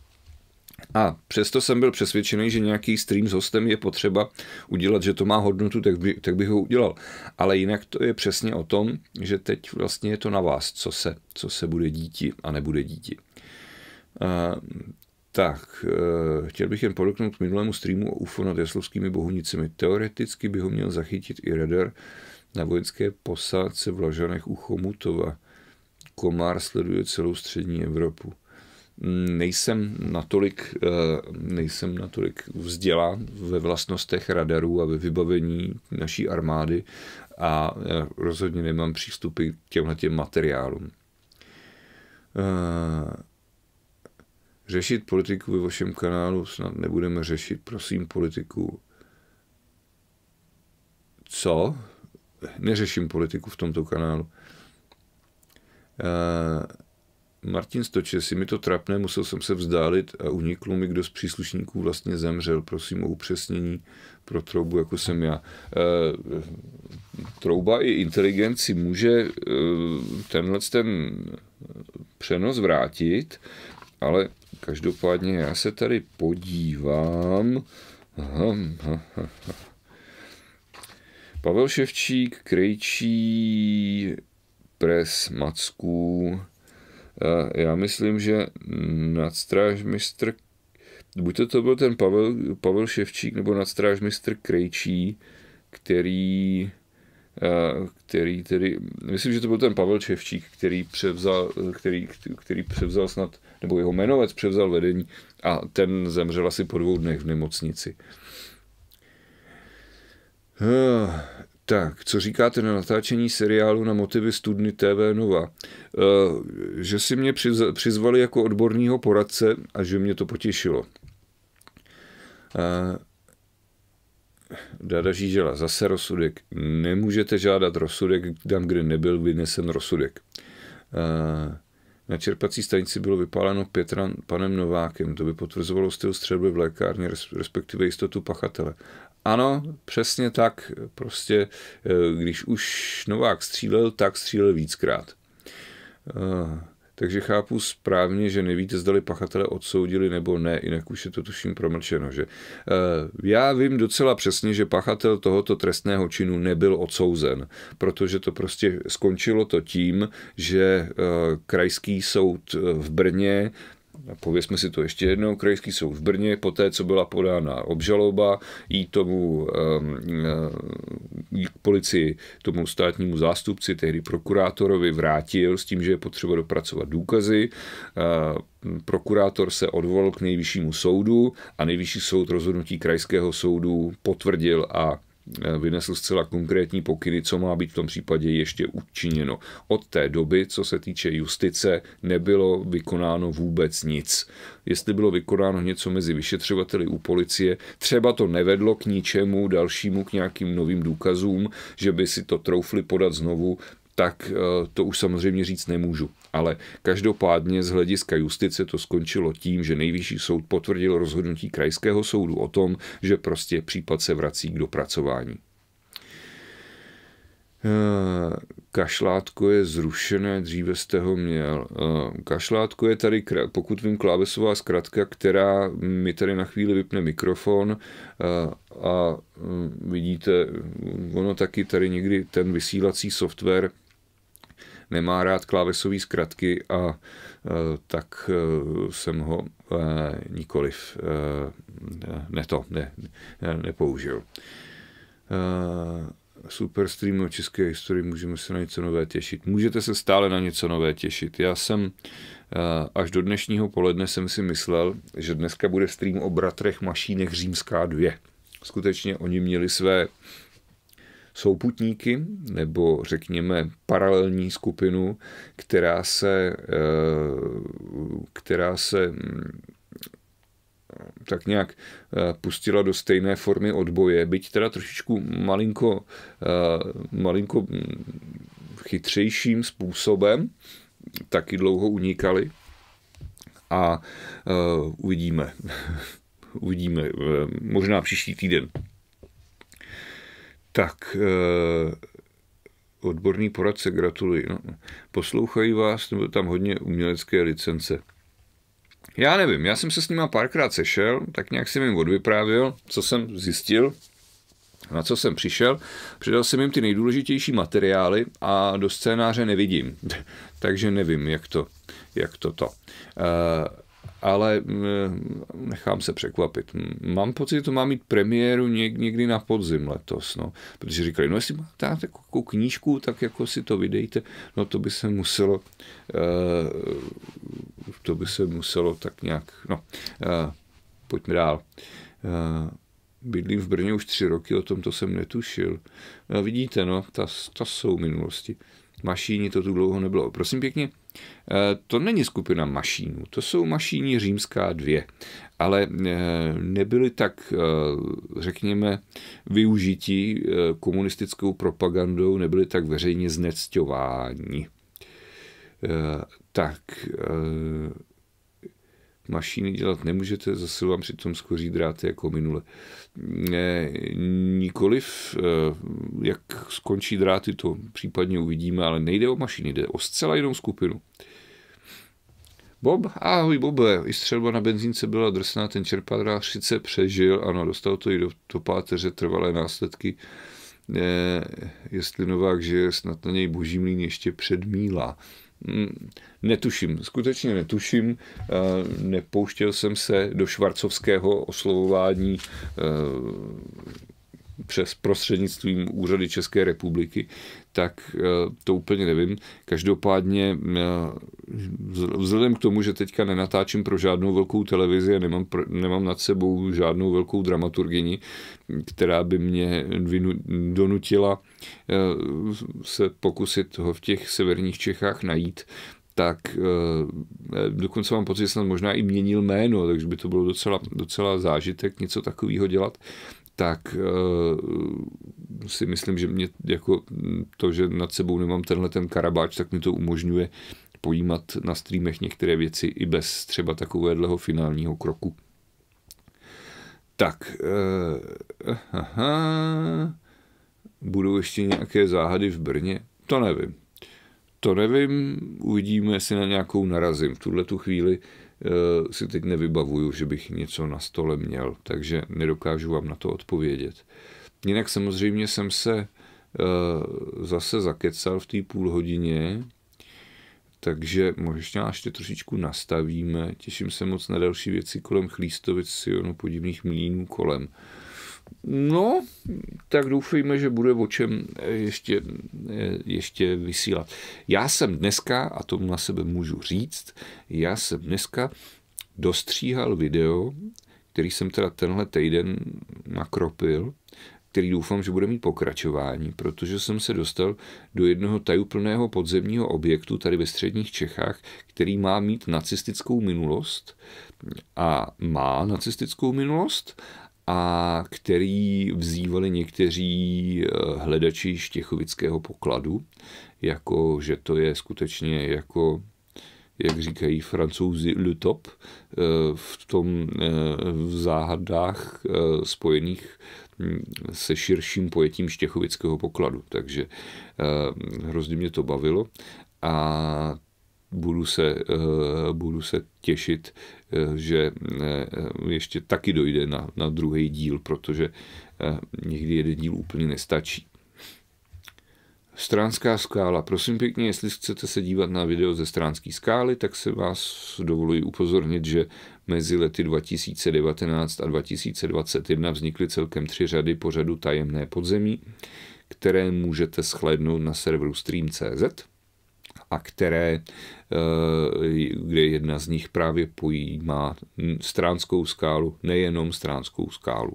Speaker 1: a přesto jsem byl přesvědčený, že nějaký stream s hostem je potřeba udělat, že to má hodnotu, tak, by, tak bych ho udělal. Ale jinak to je přesně o tom, že teď vlastně je to na vás, co se, co se bude díti a nebude díti. Tak, eh, chtěl bych jen podoknout k minulému streamu o UFO nad jaslovskými bohunicemi. Teoreticky by ho měl zachytit i radar na vojenské posádce v Lažanech u Chomutova. Komár sleduje celou střední Evropu. Mm, nejsem natolik, eh, nejsem natolik vzdělán ve vlastnostech radarů a ve vybavení naší armády a eh, rozhodně nemám přístupy k těmhle těm materiálům. Řešit politiku ve vašem kanálu snad nebudeme řešit, prosím, politiku. Co? Neřeším politiku v tomto kanálu. Uh, Martin Stoče, si mi to trapné, musel jsem se vzdálit a unikl mi, kdo z příslušníků vlastně zemřel. Prosím o upřesnění pro troubu, jako jsem já. E, trouba i inteligenci může e, tenhle ten přenos vrátit, ale Každopádně já se tady podívám. Aha, aha, aha. Pavel Ševčík, Krejčí, Pres, Macků. Já myslím, že nadstrážmistr. buď to, to byl ten Pavel, Pavel Ševčík nebo nadstrážmistr Krejčí, který Eh, který tedy, myslím, že to byl ten Pavel Čevčík, který převzal, eh, který, který převzal snad, nebo jeho jmenovec převzal vedení a ten zemřel asi po dvou dnech v nemocnici. Eh, tak, co říkáte na natáčení seriálu na motivy studny TV Nova? Že si mě přizvali jako odborního poradce a že mě to potěšilo. Dada Žížela, zase rozsudek. Nemůžete žádat rozsudek tam, kde nebyl vynesen rozsudek. Eh, na čerpací stanici bylo vypáleno pět panem Novákem. To by potvrzovalo styl střelby v lékárně, respektive jistotu pachatele. Ano, přesně tak. Prostě, eh, když už Novák střílel, tak střílel víckrát. Eh, takže chápu správně, že nevíte, zdali pachatele odsoudili nebo ne, jinak už je to tuším promlčeno, že? Eh, já vím docela přesně, že pachatel tohoto trestného činu nebyl odsouzen, protože to prostě skončilo to tím, že eh, krajský soud eh, v Brně pověsme si to ještě jednou, krajský soud v Brně, poté, co byla podána obžaloba, jí tomu ehm, ehm, jí k policii, tomu státnímu zástupci, tehdy prokurátorovi vrátil s tím, že je potřeba dopracovat důkazy. Ehm, prokurátor se odvolal k nejvyššímu soudu a nejvyšší soud rozhodnutí krajského soudu potvrdil a Eh, vynesl zcela konkrétní pokyny, co má být v tom případě ještě učiněno. Od té doby, co se týče justice, nebylo vykonáno vůbec nic. Jestli bylo vykonáno něco mezi vyšetřovateli u policie, třeba to nevedlo k ničemu dalšímu, k nějakým novým důkazům, že by si to troufli podat znovu, tak eh, to už samozřejmě říct nemůžu. Ale každopádně z hlediska justice to skončilo tím, že nejvyšší soud potvrdil rozhodnutí krajského soudu o tom, že prostě případ se vrací k dopracování. Eh, kašlátko je zrušené, dříve jste ho měl. Eh, kašlátko je tady, pokud vím, klávesová zkratka, která mi tady na chvíli vypne mikrofon eh, a mm, vidíte, ono taky tady někdy ten vysílací software nemá rád klávesové zkratky a e, tak e, jsem ho e, nikoliv ne to, ne, nepoužil. Super stream o české historii, můžeme se na něco nové těšit. Můžete se stále na něco nové těšit. Já jsem až do dnešního poledne jsem si myslel, že dneska bude stream o bratrech Mašínech Římská 2. Skutečně oni měli své souputníky nebo řekněme paralelní skupinu, která se, eh, která se mm, tak nějak eh, pustila do stejné formy odboje, byť teda trošičku malinko, eh, malinko mm, chytřejším způsobem, taky dlouho unikali a uvidíme. uvidíme, možná příští týden. Tak, eh, odborný poradce, gratuluji. No, poslouchají vás, nebo tam hodně umělecké licence. Já nevím, já jsem se s nima párkrát sešel, tak nějak jsem jim odvyprávil, co jsem zjistil, na co jsem přišel. Předal jsem jim ty nejdůležitější materiály a do scénáře nevidím. Takže nevím, jak to, jak to to. Uh, ale eh, nechám se překvapit. Mám pocit, že to má mít premiéru někdy na podzim letos, no. protože říkali, no jestli máte takovou jako knížku, tak jako si to vydejte, no to by se muselo, eh, to by se muselo tak nějak, no, eh, pojďme dál. Bydlím v Brně už tři roky, o tom to jsem netušil. Vidíte, no, ta, ta jsou minulosti. Mašíni to tu dlouho nebylo. Prosím pěkně, Eh, to není skupina mašínů, to jsou mašíní římská dvě, ale eh, nebyly tak, eh, řekněme, využití komunistickou propagandou, nebyly tak veřejně znecťováni. Tak mašiny dělat nemůžete, zase vám přitom skoří dráty jako minule. Ne, nikoliv, eh, jak skončí dráty, to případně uvidíme, ale nejde o mašiny, jde o zcela jinou skupinu. Bob, ahoj Bobe, i střelba na benzínce byla drsná, ten čerpadrář sice přežil, ano, dostal to i do, do páteře trvalé následky, e, jestli Novák žije, snad na něj boží mlín ještě předmílá. Mm, netuším, skutečně netuším. Eh, nepouštěl jsem se do švarcovského oslovování eh, přes prostřednictvím úřady České republiky, tak eh, to úplně nevím. Každopádně eh, vzhledem k tomu, že teďka nenatáčím pro žádnou velkou televizi a nemám, nemám nad sebou žádnou velkou dramaturgini, která by mě donutila eh, se pokusit ho v těch severních Čechách najít, tak dokonce mám pocit, že snad možná i měnil jméno, takže by to bylo docela, docela zážitek něco takového dělat tak eh, si myslím, že mě jako to, že nad sebou nemám tenhle ten karabáč, tak mi to umožňuje pojímat na streamech některé věci i bez třeba takového finálního kroku. Tak, uh, aha, budou ještě nějaké záhady v Brně? To nevím. To nevím, uvidíme, jestli na nějakou narazím. V tuhle tu chvíli uh, Eh, si teď nevybavuju, že bych něco na stole měl, takže nedokážu vám na to odpovědět. Jinak samozřejmě jsem se eh, zase zakecal v té půl hodině, takže možná ještě trošičku nastavíme. Těším se moc na další věci kolem Chlístovic, Sionu, podivných mlínů kolem. No, tak doufejme, že bude o čem eh, ještě, eh, ještě vysílat. Já jsem dneska, a to na sebe můžu říct, já jsem dneska dostříhal video, který jsem teda tenhle týden nakropil, který doufám, že bude mít pokračování, protože jsem se dostal do jednoho tajuplného podzemního objektu tady ve středních Čechách, který má mít nacistickou minulost a má nacistickou minulost a který vzývali někteří eh, hledači štěchovického pokladu, jako že to je skutečně jako jak říkají francouzi, le top, eh, v tom eh, v záhadách spojených hm, se širším pojetím štěchovického pokladu. Takže hrozně mě to bavilo a budu se, eh, budu se těšit, eh, že eh, ještě taky dojde na, na druhý díl, protože někdy jeden díl úplně nestačí. Stránská skála. Prosím pěkně, jestli chcete se dívat na video ze Stránské skály, tak se vás dovoluji upozornit, že mezi lety 2019 a 2021 vznikly celkem tři řady pořadu Tajemné podzemí, které můžete shlédnout na serveru stream.cz a které, eh, kde jedna z nich právě pojímá stránskou skálu, nejenom stránskou skálu.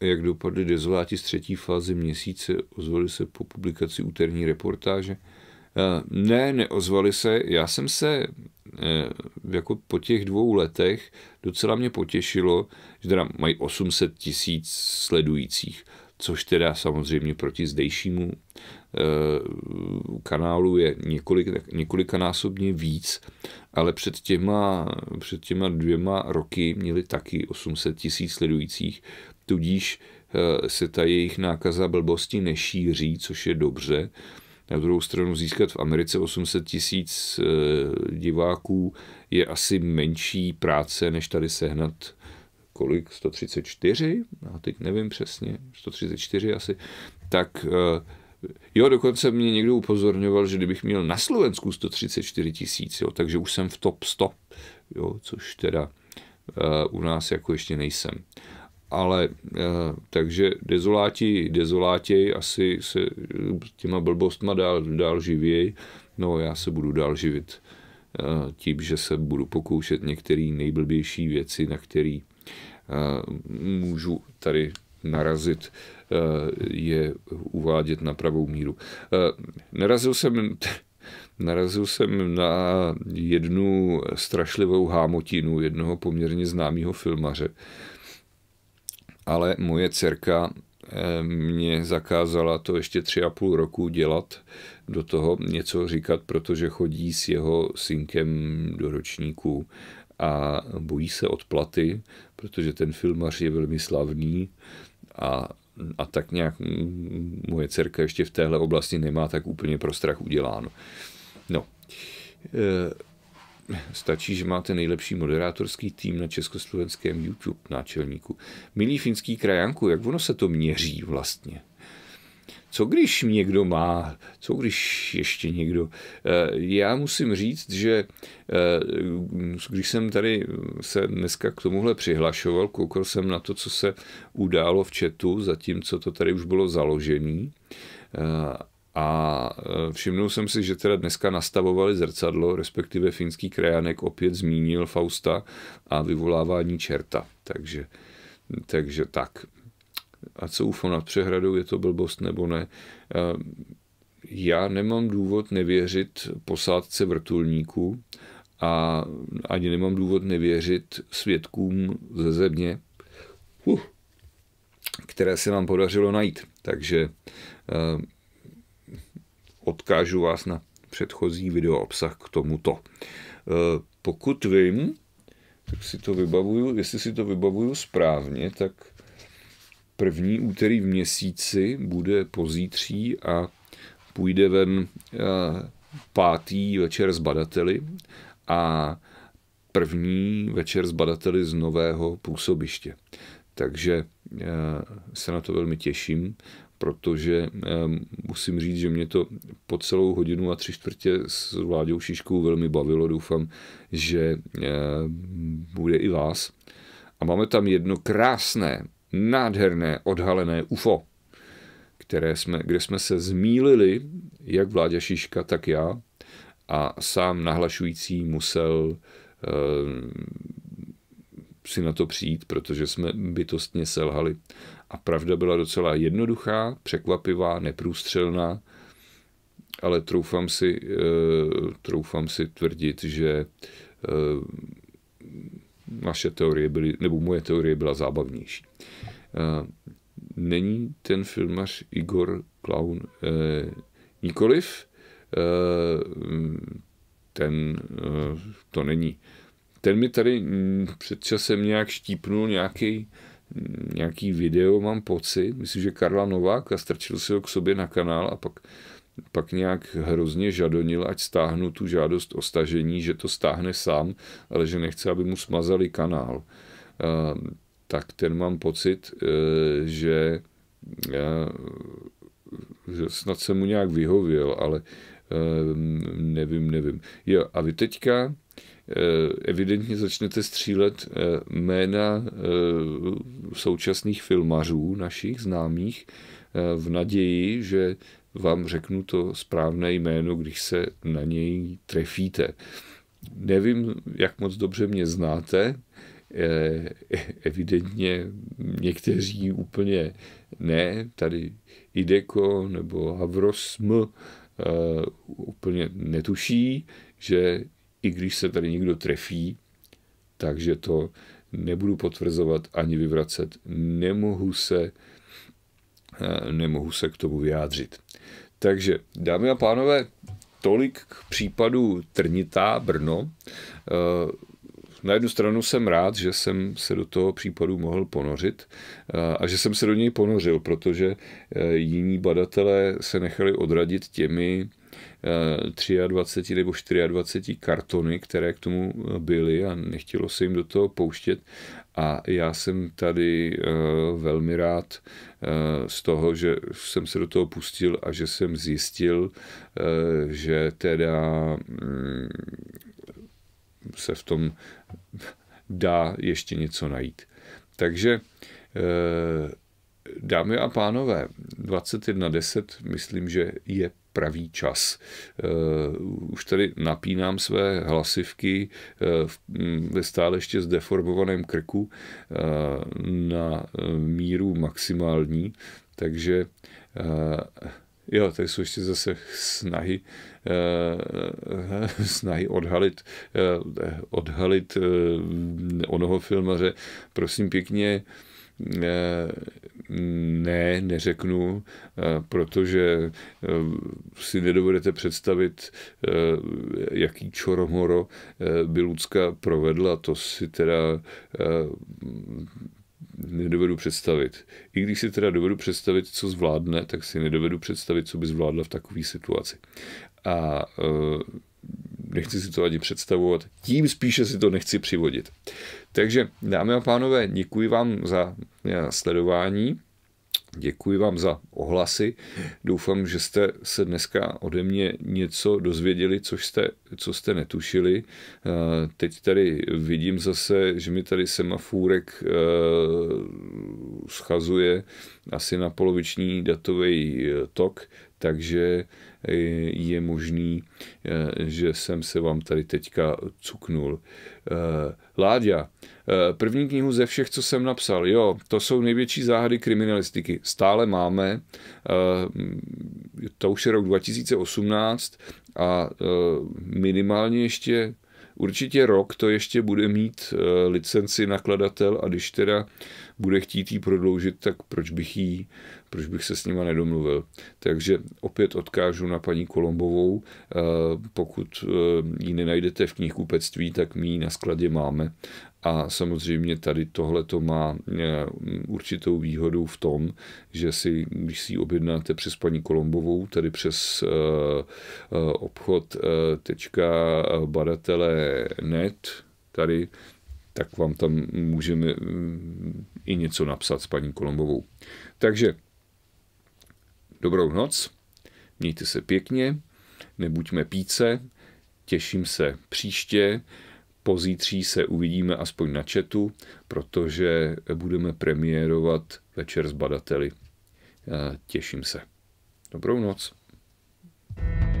Speaker 1: Eh, jak dopadly dezoláti z třetí fáze měsíce, ozvali se po publikaci úterní reportáže? Eh, ne, neozvali se. Já jsem se jako po těch dvou letech docela mě potěšilo, že teda mají 800 tisíc sledujících, což teda samozřejmě proti zdejšímu Eh, kanálů je několik, několikanásobně víc, ale před těma, před těma dvěma roky měli taky 800 tisíc sledujících, tudíž eh, se ta jejich nákaza blbosti nešíří, což je dobře. Na druhou stranu získat v Americe 800 tisíc eh, diváků je asi menší práce, než tady sehnat kolik, 134, já no, teď nevím přesně, 134 asi, tak Jo, dokonce mě někdo upozorňoval, že kdybych měl na Slovensku 134 tisíc, takže už jsem v top 100, jo, což teda uh, u nás jako ještě nejsem. Ale uh, takže dezoláti, dezoláti asi se eh, těma blbostma dál, dál živěj. No já se budu dál živit uh, tím, že se budu pokoušet některé nejblbější věci, na které můžu tady narazit, eh, je uvádět na pravou míru. Eh, narazil jsem, narazil jsem na jednu strašlivou hámotinu jednoho poměrně známého filmaře, ale moje dcerka eh, mě zakázala to ještě tři a půl roku dělat, do toho něco říkat, protože chodí s jeho synkem do ročníku a bojí se odplaty, protože ten filmař je velmi slavný, a, a tak nějak moje dcerka ještě v téhle oblasti nemá tak úplně pro strach uděláno. No, e, stačí, že máte nejlepší moderátorský tým na československém YouTube náčelníku. Milý finský krajanku, jak ono se to měří vlastně? Co když někdo má, co když ještě někdo? Eh, já musím říct, že eh, když jsem tady se dneska k tomuhle přihlašoval, koukal jsem na to, co se událo v četu, zatímco to tady už bylo založený, eh, a všimnul jsem si, že teda dneska nastavovali zrcadlo, respektive finský krajanek opět zmínil Fausta a vyvolávání čerta. Takže, takže tak a co UFO nad přehradou, je to blbost nebo ne. Já nemám důvod nevěřit posádce vrtulníků a ani nemám důvod nevěřit svědkům ze země, uh, které se nám podařilo najít. Takže eh, odkážu vás na předchozí video obsah k tomuto. Eh, pokud vím, tak si to vybavuju, jestli si to vybavuju správně, tak První úterý v měsíci bude pozítří a půjde ven eh, pátý večer s badateli a první večer s badateli z nového působiště. Takže eh, se na to velmi těším, protože eh, musím říct, že mě to po celou hodinu a tři čtvrtě s Vláďou Šiškou velmi bavilo. Doufám, že bude i vás. A máme tam jedno krásné nádherné odhalené UFO, které jsme, kde jsme se zmílili, jak Vláďa Šiška, tak já, a sám nahlašující musel e, si na to přijít, protože jsme bytostně selhali. A pravda byla docela jednoduchá, překvapivá, neprůstřelná, ale troufám si, e, troufám si tvrdit, že e, naše teorie byly, nebo moje teorie byla zábavnější. Eh, není ten filmař Igor Klaun eh, nikoliv, eh, ten to není. Ten mi tady před časem nějak štípnul nějaký nějaký video, mám pocit, myslím, že Karla Novák a strčil si ho k sobě na kanál a pak pak nějak hrozně žadonil, ať stáhnu tu žádost o stažení, že to stáhne sám, ale že nechce, aby mu smazali kanál. Ehm, tak ten mám pocit, eh, že, eh, že snad jsem mu nějak vyhověl, ale ehm, nevím, nevím. Jo, a vy teďka eh, evidentně začnete střílet jména současných filmařů, našich známých, v naději, že vám řeknu to správné jméno, když se na něj trefíte. Nevím, jak moc dobře mě znáte, eh, evidentně někteří úplně ne, tady Ideko nebo Havrosm eh, úplně netuší, že i když se tady někdo trefí, takže to nebudu potvrzovat ani vyvracet. Nemohu se, eh, nemohu se k tomu vyjádřit. Takže, dámy a pánové, tolik k případu Trnitá Brno. Eh, na jednu stranu jsem rád, že jsem se do toho případu mohl ponořit eh, a že jsem se do něj ponořil, protože eh, jiní badatelé se nechali odradit těmi 23 nebo 24 kartony, které k tomu byly a nechtělo se jim do toho pouštět. A já jsem tady eh, velmi rád eh, z toho, že jsem se do toho pustil a že jsem zjistil, eh, že teda mm, se v tom dá ještě něco najít. Takže dámy a pánové, 21.10 myslím, že je pravý čas. Eh, už tady napínám své hlasivky eh, hm, ve stále ještě zdeformovaném krku eh, na míru maximální, takže Jo, tady jsou ještě zase snahy, snahy odhalit, odhalit onoho filmaře. Prosím pěkně, ne, neřeknu, eh, protože eh, si nedovedete představit, eh, jaký čoromoro by Lucka provedla, to si teda nedovedu představit. I když si teda dovedu představit, co zvládne, tak si nedovedu představit, co by zvládla v takové situaci. A nechci si to ani představovat, tím spíše si to nechci přivodit. Takže, dámy a pánové, děkuji vám za eh, sledování, děkuji vám za ohlasy, doufám, že jste se dneska ode mě něco dozvěděli, co jste, co jste netušili. Eh, teď tady vidím zase, že mi tady semafůrek eh, schazuje asi na poloviční datový tok, takže Eh, je možný, eh, že jsem se vám tady teďka cuknul. Eh, Láďa, první knihu ze všech, co jsem napsal, jo, to jsou největší záhady kriminalistiky. Stále máme, to už je rok 2018 a minimálně ještě Určitě rok to ještě bude mít licenci nakladatel a když teda bude chtít ji prodloužit, tak proč bych ji proč bych se s nima nedomluvil. Takže opět odkážu na paní Kolombovou, pokud ji nenajdete v knihkupectví, tak my ji na skladě máme a samozřejmě tady tohle to má určitou výhodu v tom, že si, když si ji objednáte přes paní Kolombovou, tedy přes obchod tady, tak vám tam můžeme i něco napsat s paní Kolombovou. Takže dobrou noc, mějte se pěkně, nebuďme píce, těším se příště, pozítří se uvidíme aspoň na chatu, protože budeme premiérovat večer s badateli. Eh, těším se. Dobrou noc. thank you